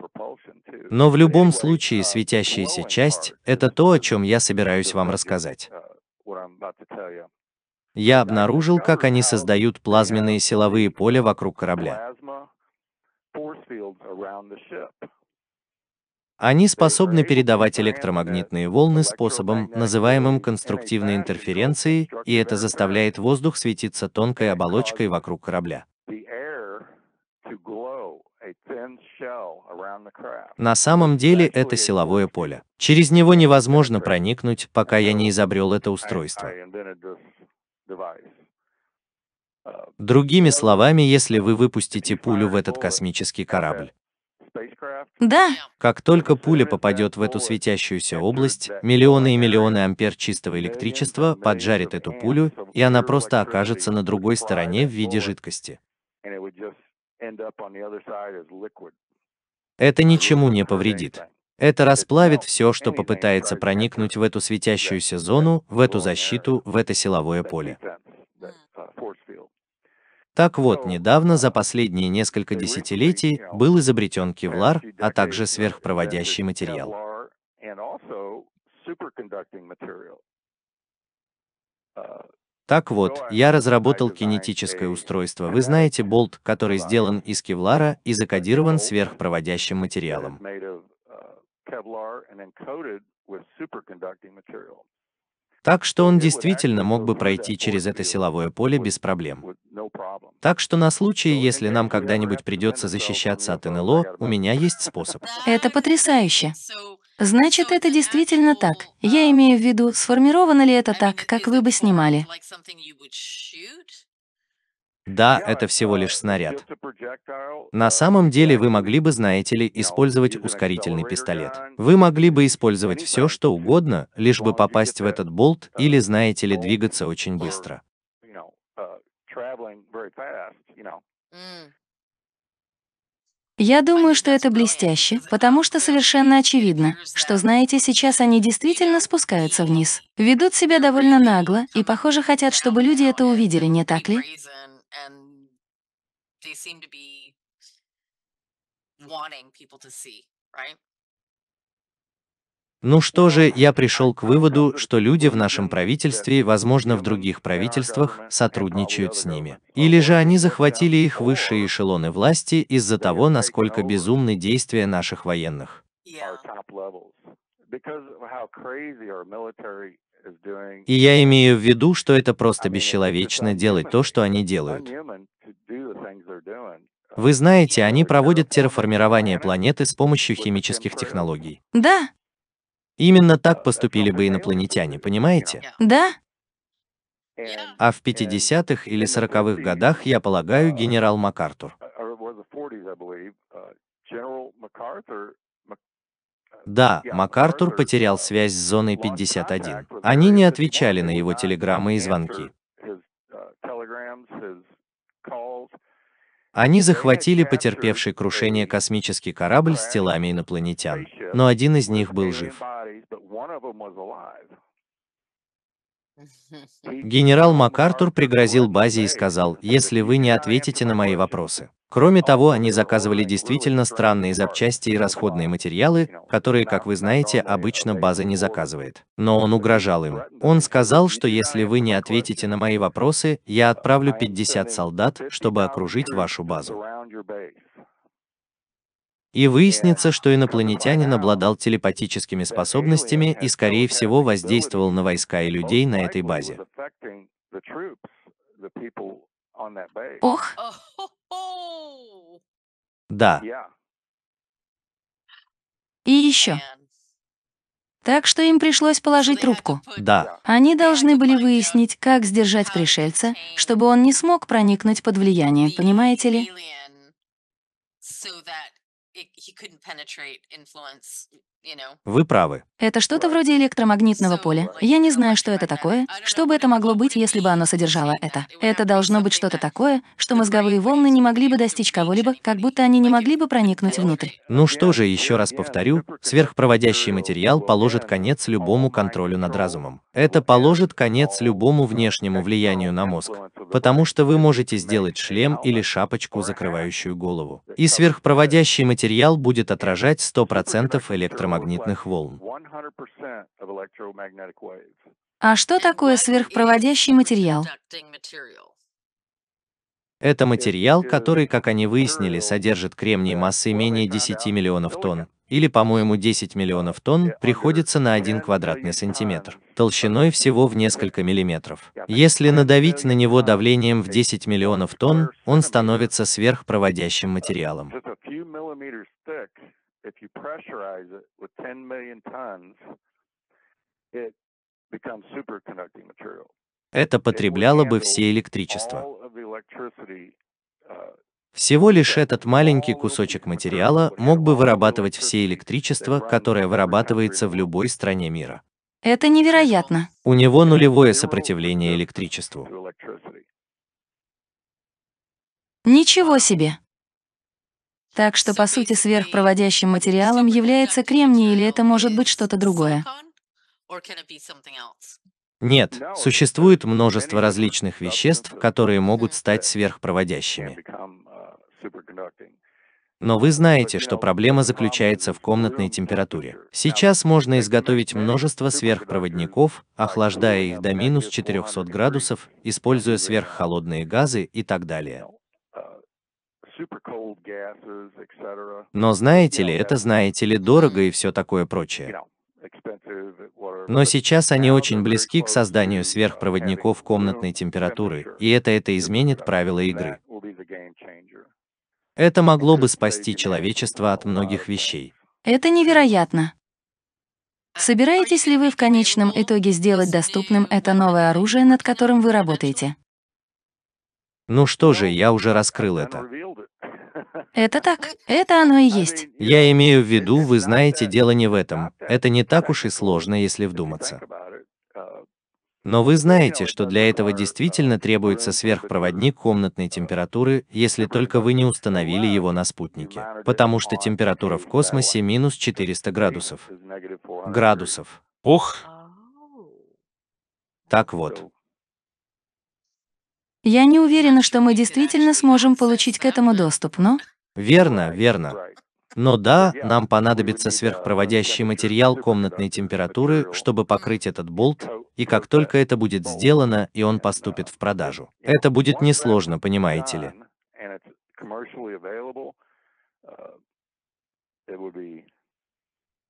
Но в любом случае светящаяся часть – это то, о чем я собираюсь вам рассказать. Я обнаружил, как они создают плазменные силовые поля вокруг корабля. Они способны передавать электромагнитные волны способом, называемым конструктивной интерференцией, и это заставляет воздух светиться тонкой оболочкой вокруг корабля. На самом деле это силовое поле. Через него невозможно проникнуть, пока я не изобрел это устройство. Другими словами, если вы выпустите пулю в этот космический корабль, да. Как только пуля попадет в эту светящуюся область, миллионы и миллионы ампер чистого электричества поджарит эту пулю, и она просто окажется на другой стороне в виде жидкости. Это ничему не повредит. Это расплавит все, что попытается проникнуть в эту светящуюся зону, в эту защиту, в это силовое поле. Так вот, недавно за uh, последние несколько десятилетий был изобретен кевлар, а также сверхпроводящий материал. Uh, так вот, я разработал кинетическое устройство. Вы знаете болт, который uh, сделан из кевлара и закодирован сверхпроводящим материалом. Так что он действительно мог бы пройти через это силовое поле без проблем. Так что на случай, если нам когда-нибудь придется защищаться от НЛО, у меня есть способ. Это потрясающе. Значит, это действительно так. Я имею в виду, сформировано ли это так, как вы бы снимали. Да, это всего лишь снаряд. На самом деле вы могли бы, знаете ли, использовать ускорительный пистолет. Вы могли бы использовать все, что угодно, лишь бы попасть в этот болт или, знаете ли, двигаться очень быстро. Я думаю, что это блестяще, потому что совершенно очевидно, что, знаете, сейчас они действительно спускаются вниз. Ведут себя довольно нагло и, похоже, хотят, чтобы люди это увидели, не так ли? and they seem to be wanting people to see, right? Ну что же, я пришел к выводу, что люди в нашем правительстве, возможно, в других правительствах, сотрудничают с ними. Или же они захватили их высшие эшелоны власти из-за того, насколько безумны действия наших военных. Yeah. И я имею в виду, что это просто бесчеловечно делать то, что они делают. Вы знаете, они проводят терраформирование планеты с помощью химических технологий. Да. Именно uh, так поступили бы инопланетяне, понимаете? Да. А в 50-х или 40-х годах, я полагаю, uh, генерал МакАртур да, МакАртур потерял связь с зоной 51. Они не отвечали на его uh, телеграммы и звонки. Uh, Они захватили потерпевший крушение космический корабль с телами инопланетян, но один из них был жив. Генерал МакАртур пригрозил базе и сказал, если вы не ответите на мои вопросы, Кроме того, они заказывали действительно странные запчасти и расходные материалы, которые, как вы знаете, обычно база не заказывает. Но он угрожал им. Он сказал, что если вы не ответите на мои вопросы, я отправлю 50 солдат, чтобы окружить вашу базу. И выяснится, что инопланетянин обладал телепатическими способностями и, скорее всего, воздействовал на войска и людей на этой базе. Ох! Да. И еще. Так что им пришлось положить трубку. Да. Они должны были выяснить, как сдержать пришельца, чтобы он не смог проникнуть под влияние, понимаете ли? Вы правы. Это что-то вроде электромагнитного поля. Я не знаю, что это такое, что бы это могло быть, если бы оно содержало это. Это должно быть что-то такое, что мозговые волны не могли бы достичь кого-либо, как будто они не могли бы проникнуть внутрь. Ну что же, еще раз повторю, сверхпроводящий материал положит конец любому контролю над разумом. Это положит конец любому внешнему влиянию на мозг, потому что вы можете сделать шлем или шапочку, закрывающую голову. И сверхпроводящий материал будет отражать 100% электромагнитного электромагнитных волн. А что такое сверхпроводящий материал? Это материал, который, как они выяснили, содержит кремний массой менее 10 миллионов тонн, или, по-моему, 10 миллионов тонн, приходится на 1 квадратный сантиметр, толщиной всего в несколько миллиметров. Если надавить на него давлением в 10 миллионов тонн, он становится сверхпроводящим материалом pressurize it with 10 million tons, it becomes superconducting material. Это потребляло бы все электричество. Uh, Всего лишь этот маленький кусочек материала мог бы вырабатывать все электричество, которое вырабатывается в любой стране мира. Это невероятно. У него нулевое сопротивление электричеству. Ничего себе. Так что, по сути, сверхпроводящим материалом является кремний или это может быть что-то другое? Нет, существует множество различных веществ, которые могут стать сверхпроводящими. А, Но вы знаете, что проблема заключается в комнатной температуре. Сейчас можно изготовить множество сверхпроводников, охлаждая их до минус 400 градусов, используя сверххолодные газы и так далее. Но знаете ли, это знаете ли дорого и все такое прочее. Но сейчас они очень близки к созданию сверхпроводников комнатной температуры, и это это изменит правила игры. Это могло бы спасти человечество от многих вещей. Это невероятно. Собираетесь ли вы в конечном итоге сделать доступным это новое оружие, над которым вы работаете? Ну что же, я уже раскрыл это. Это так. Это оно и есть. Я имею в виду, вы знаете, дело не в этом. Это не так уж и сложно, если вдуматься. Но вы знаете, что для этого действительно требуется сверхпроводник комнатной температуры, если только вы не установили его на спутнике. Потому что температура в космосе минус 400 градусов. Градусов. Ох. Так вот, я не уверена, что мы действительно сможем получить к этому доступ, но... Верно, верно. Но да, нам понадобится сверхпроводящий материал комнатной температуры, чтобы покрыть этот болт, и как только это будет сделано, и он поступит в продажу. Это будет несложно, понимаете ли.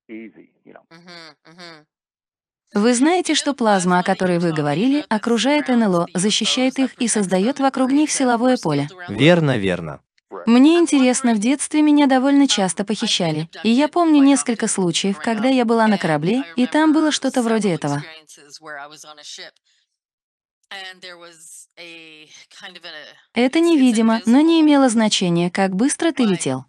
Uh-huh, uh-huh. Вы знаете, что плазма, о которой вы говорили, окружает НЛО, защищает их и создает вокруг них силовое поле. Верно, верно. Мне интересно, в детстве меня довольно часто похищали, и я помню несколько случаев, когда я была на корабле, и там было что-то вроде этого. Это невидимо, но не имело значения, как быстро ты летел.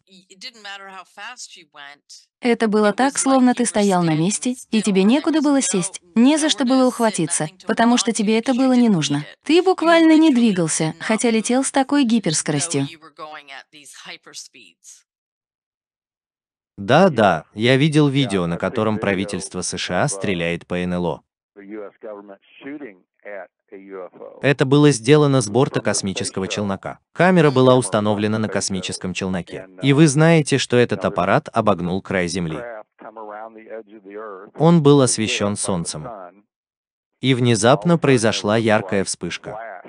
Это было так, словно ты стоял на месте, и тебе некуда было сесть, не за что было ухватиться, потому что тебе это было не нужно. Ты буквально не двигался, хотя летел с такой гиперскоростью. Да, да, я видел видео, на котором правительство США стреляет по НЛО. Это было сделано с борта космического челнока. Камера была установлена на космическом челноке. И вы знаете, что этот аппарат обогнул край Земли. Он был освещен Солнцем. И внезапно произошла яркая вспышка.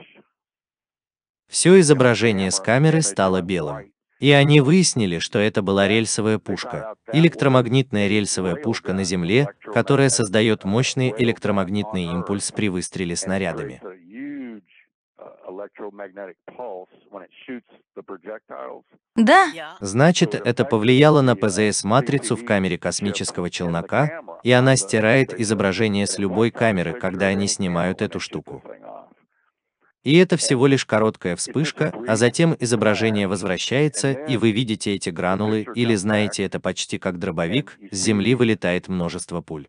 Все изображение с камеры стало белым. И они выяснили, что это была рельсовая пушка, электромагнитная рельсовая пушка на Земле, которая создает мощный электромагнитный импульс при выстреле снарядами. Да. Значит, это повлияло на ПЗС-матрицу в камере космического челнока, и она стирает изображение с любой камеры, когда они снимают эту штуку. И это всего лишь короткая вспышка, а затем изображение возвращается, и вы видите эти гранулы, или знаете это почти как дробовик, с земли вылетает множество пуль.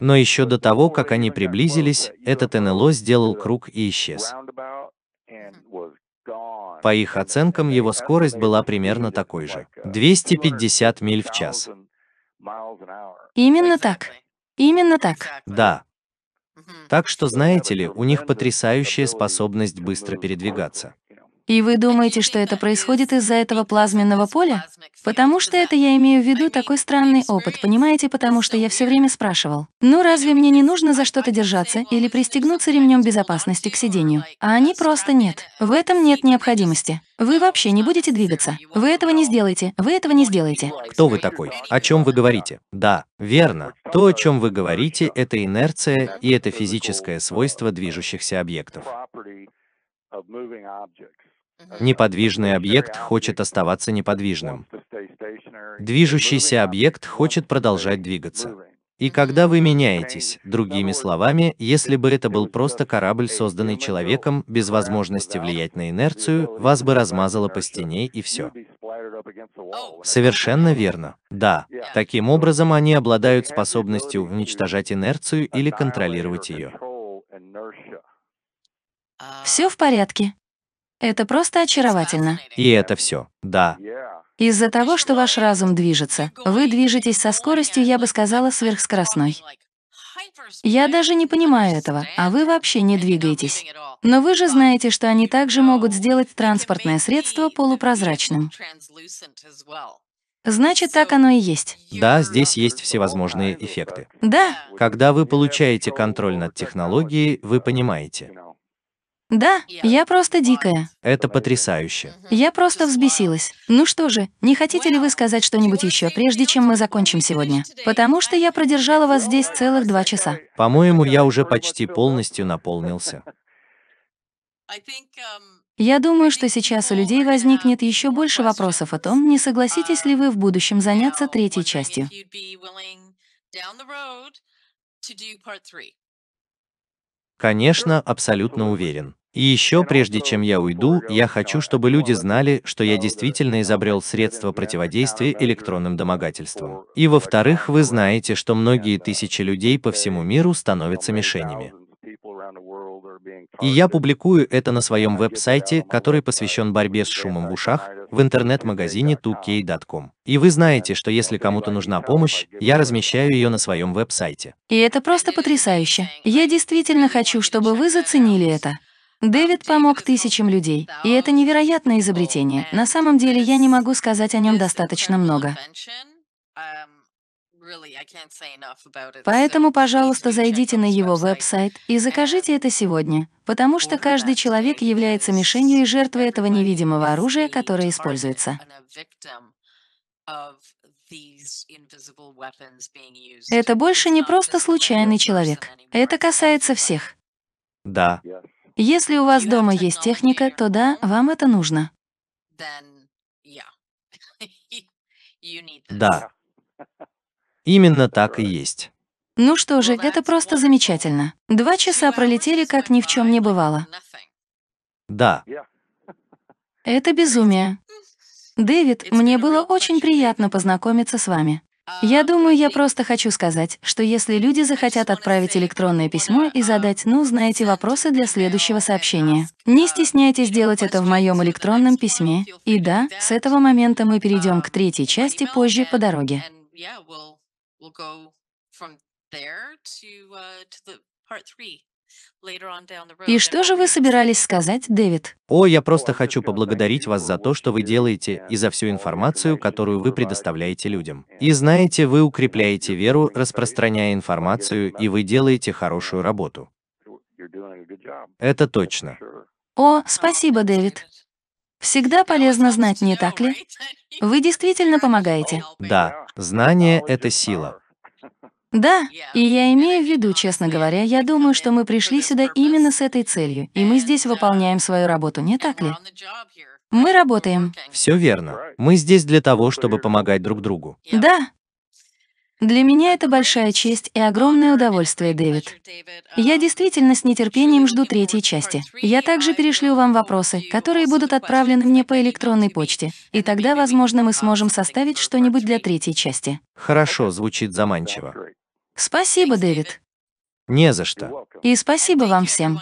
Но еще до того, как они приблизились, этот НЛО сделал круг и исчез. По их оценкам, его скорость была примерно такой же – 250 uh, миль в час. Именно так. Именно так. Да. Так что, знаете ли, у них потрясающая способность быстро передвигаться. И вы думаете, что это происходит из-за этого плазменного поля? Потому что это я имею в виду такой странный опыт, понимаете, потому что я все время спрашивал, ну разве мне не нужно за что-то держаться или пристегнуться ремнем безопасности к сиденью? А они просто нет. В этом нет необходимости. Вы вообще не будете двигаться. Вы этого не сделаете, вы этого не сделаете. Кто вы такой? О чем вы говорите? Да, верно. То, о чем вы говорите, это инерция и это физическое свойство движущихся объектов. Неподвижный объект хочет оставаться неподвижным. Движущийся объект хочет продолжать двигаться. И когда вы меняетесь, другими словами, если бы это был просто корабль, созданный человеком, без возможности влиять на инерцию, вас бы размазало по стене и все. Совершенно верно. Да. Таким образом, они обладают способностью уничтожать инерцию или контролировать ее. Все в порядке. Это просто очаровательно. И это все, да. Из-за того, что ваш разум движется, вы движетесь со скоростью, я бы сказала, сверхскоростной. Я даже не понимаю этого, а вы вообще не двигаетесь. Но вы же знаете, что они также могут сделать транспортное средство полупрозрачным. Значит, так оно и есть. Да, здесь есть всевозможные эффекты. Да. Когда вы получаете контроль над технологией, вы понимаете, да, я просто дикая. Это потрясающе. Я просто взбесилась. Ну что же, не хотите ли вы сказать что-нибудь еще, прежде чем мы закончим сегодня? Потому что я продержала вас здесь целых два часа. По-моему, я уже почти полностью наполнился. Я думаю, что сейчас у людей возникнет еще больше вопросов о том, не согласитесь ли вы в будущем заняться третьей частью. Конечно, абсолютно уверен. И еще, прежде чем я уйду, я хочу, чтобы люди знали, что я действительно изобрел средства противодействия электронным домогательствам. И во-вторых, вы знаете, что многие тысячи людей по всему миру становятся мишенями. И я публикую это на своем а, веб-сайте, который посвящен борьбе с шумом в ушах, в интернет-магазине 2k.com. И вы знаете, что если кому-то нужна помощь, я размещаю ее на своем веб-сайте. И это просто потрясающе. Я действительно хочу, чтобы вы заценили это. Дэвид помог тысячам людей, и это невероятное изобретение. На самом деле я не могу сказать о нем достаточно много. Поэтому, пожалуйста, зайдите на его веб-сайт и закажите это сегодня, потому что каждый человек является мишенью и жертвой этого невидимого оружия, которое используется. Это больше не просто случайный человек. Это касается всех. Да. Если у вас дома есть техника, то да, вам это нужно. Да. Именно так и есть. Ну что же, это просто замечательно. Два часа пролетели, как ни в чем не бывало. Да. Это безумие. Дэвид, мне было очень приятно познакомиться с вами. Я думаю, я просто хочу сказать, что если люди захотят отправить электронное письмо и задать, ну, знаете, вопросы для следующего сообщения, не стесняйтесь делать это в моем электронном письме. И да, с этого момента мы перейдем к третьей части позже по дороге we'll go from there to, uh, to the part three. И что же вы собирались сказать, Дэвид? О, я просто хочу поблагодарить вас за то, что вы делаете, и за всю информацию, которую вы предоставляете людям. И знаете, вы укрепляете веру, распространяя информацию, и вы делаете хорошую работу. Это точно. О, спасибо, Дэвид. Всегда полезно знать, не так ли? Вы действительно помогаете. Да, Знание — это сила. Да, и я имею в виду, честно говоря, я думаю, что мы пришли сюда именно с этой целью, и мы здесь выполняем свою работу, не так ли? Мы работаем. Все верно. Мы здесь для того, чтобы помогать друг другу. Да, для меня это большая честь и огромное удовольствие, Дэвид. Я действительно с нетерпением жду третьей части. Я также перешлю вам вопросы, которые будут отправлены мне по электронной почте, и тогда, возможно, мы сможем составить что-нибудь для третьей части. Хорошо, звучит заманчиво. Спасибо, Дэвид. Не за что. И спасибо вам всем.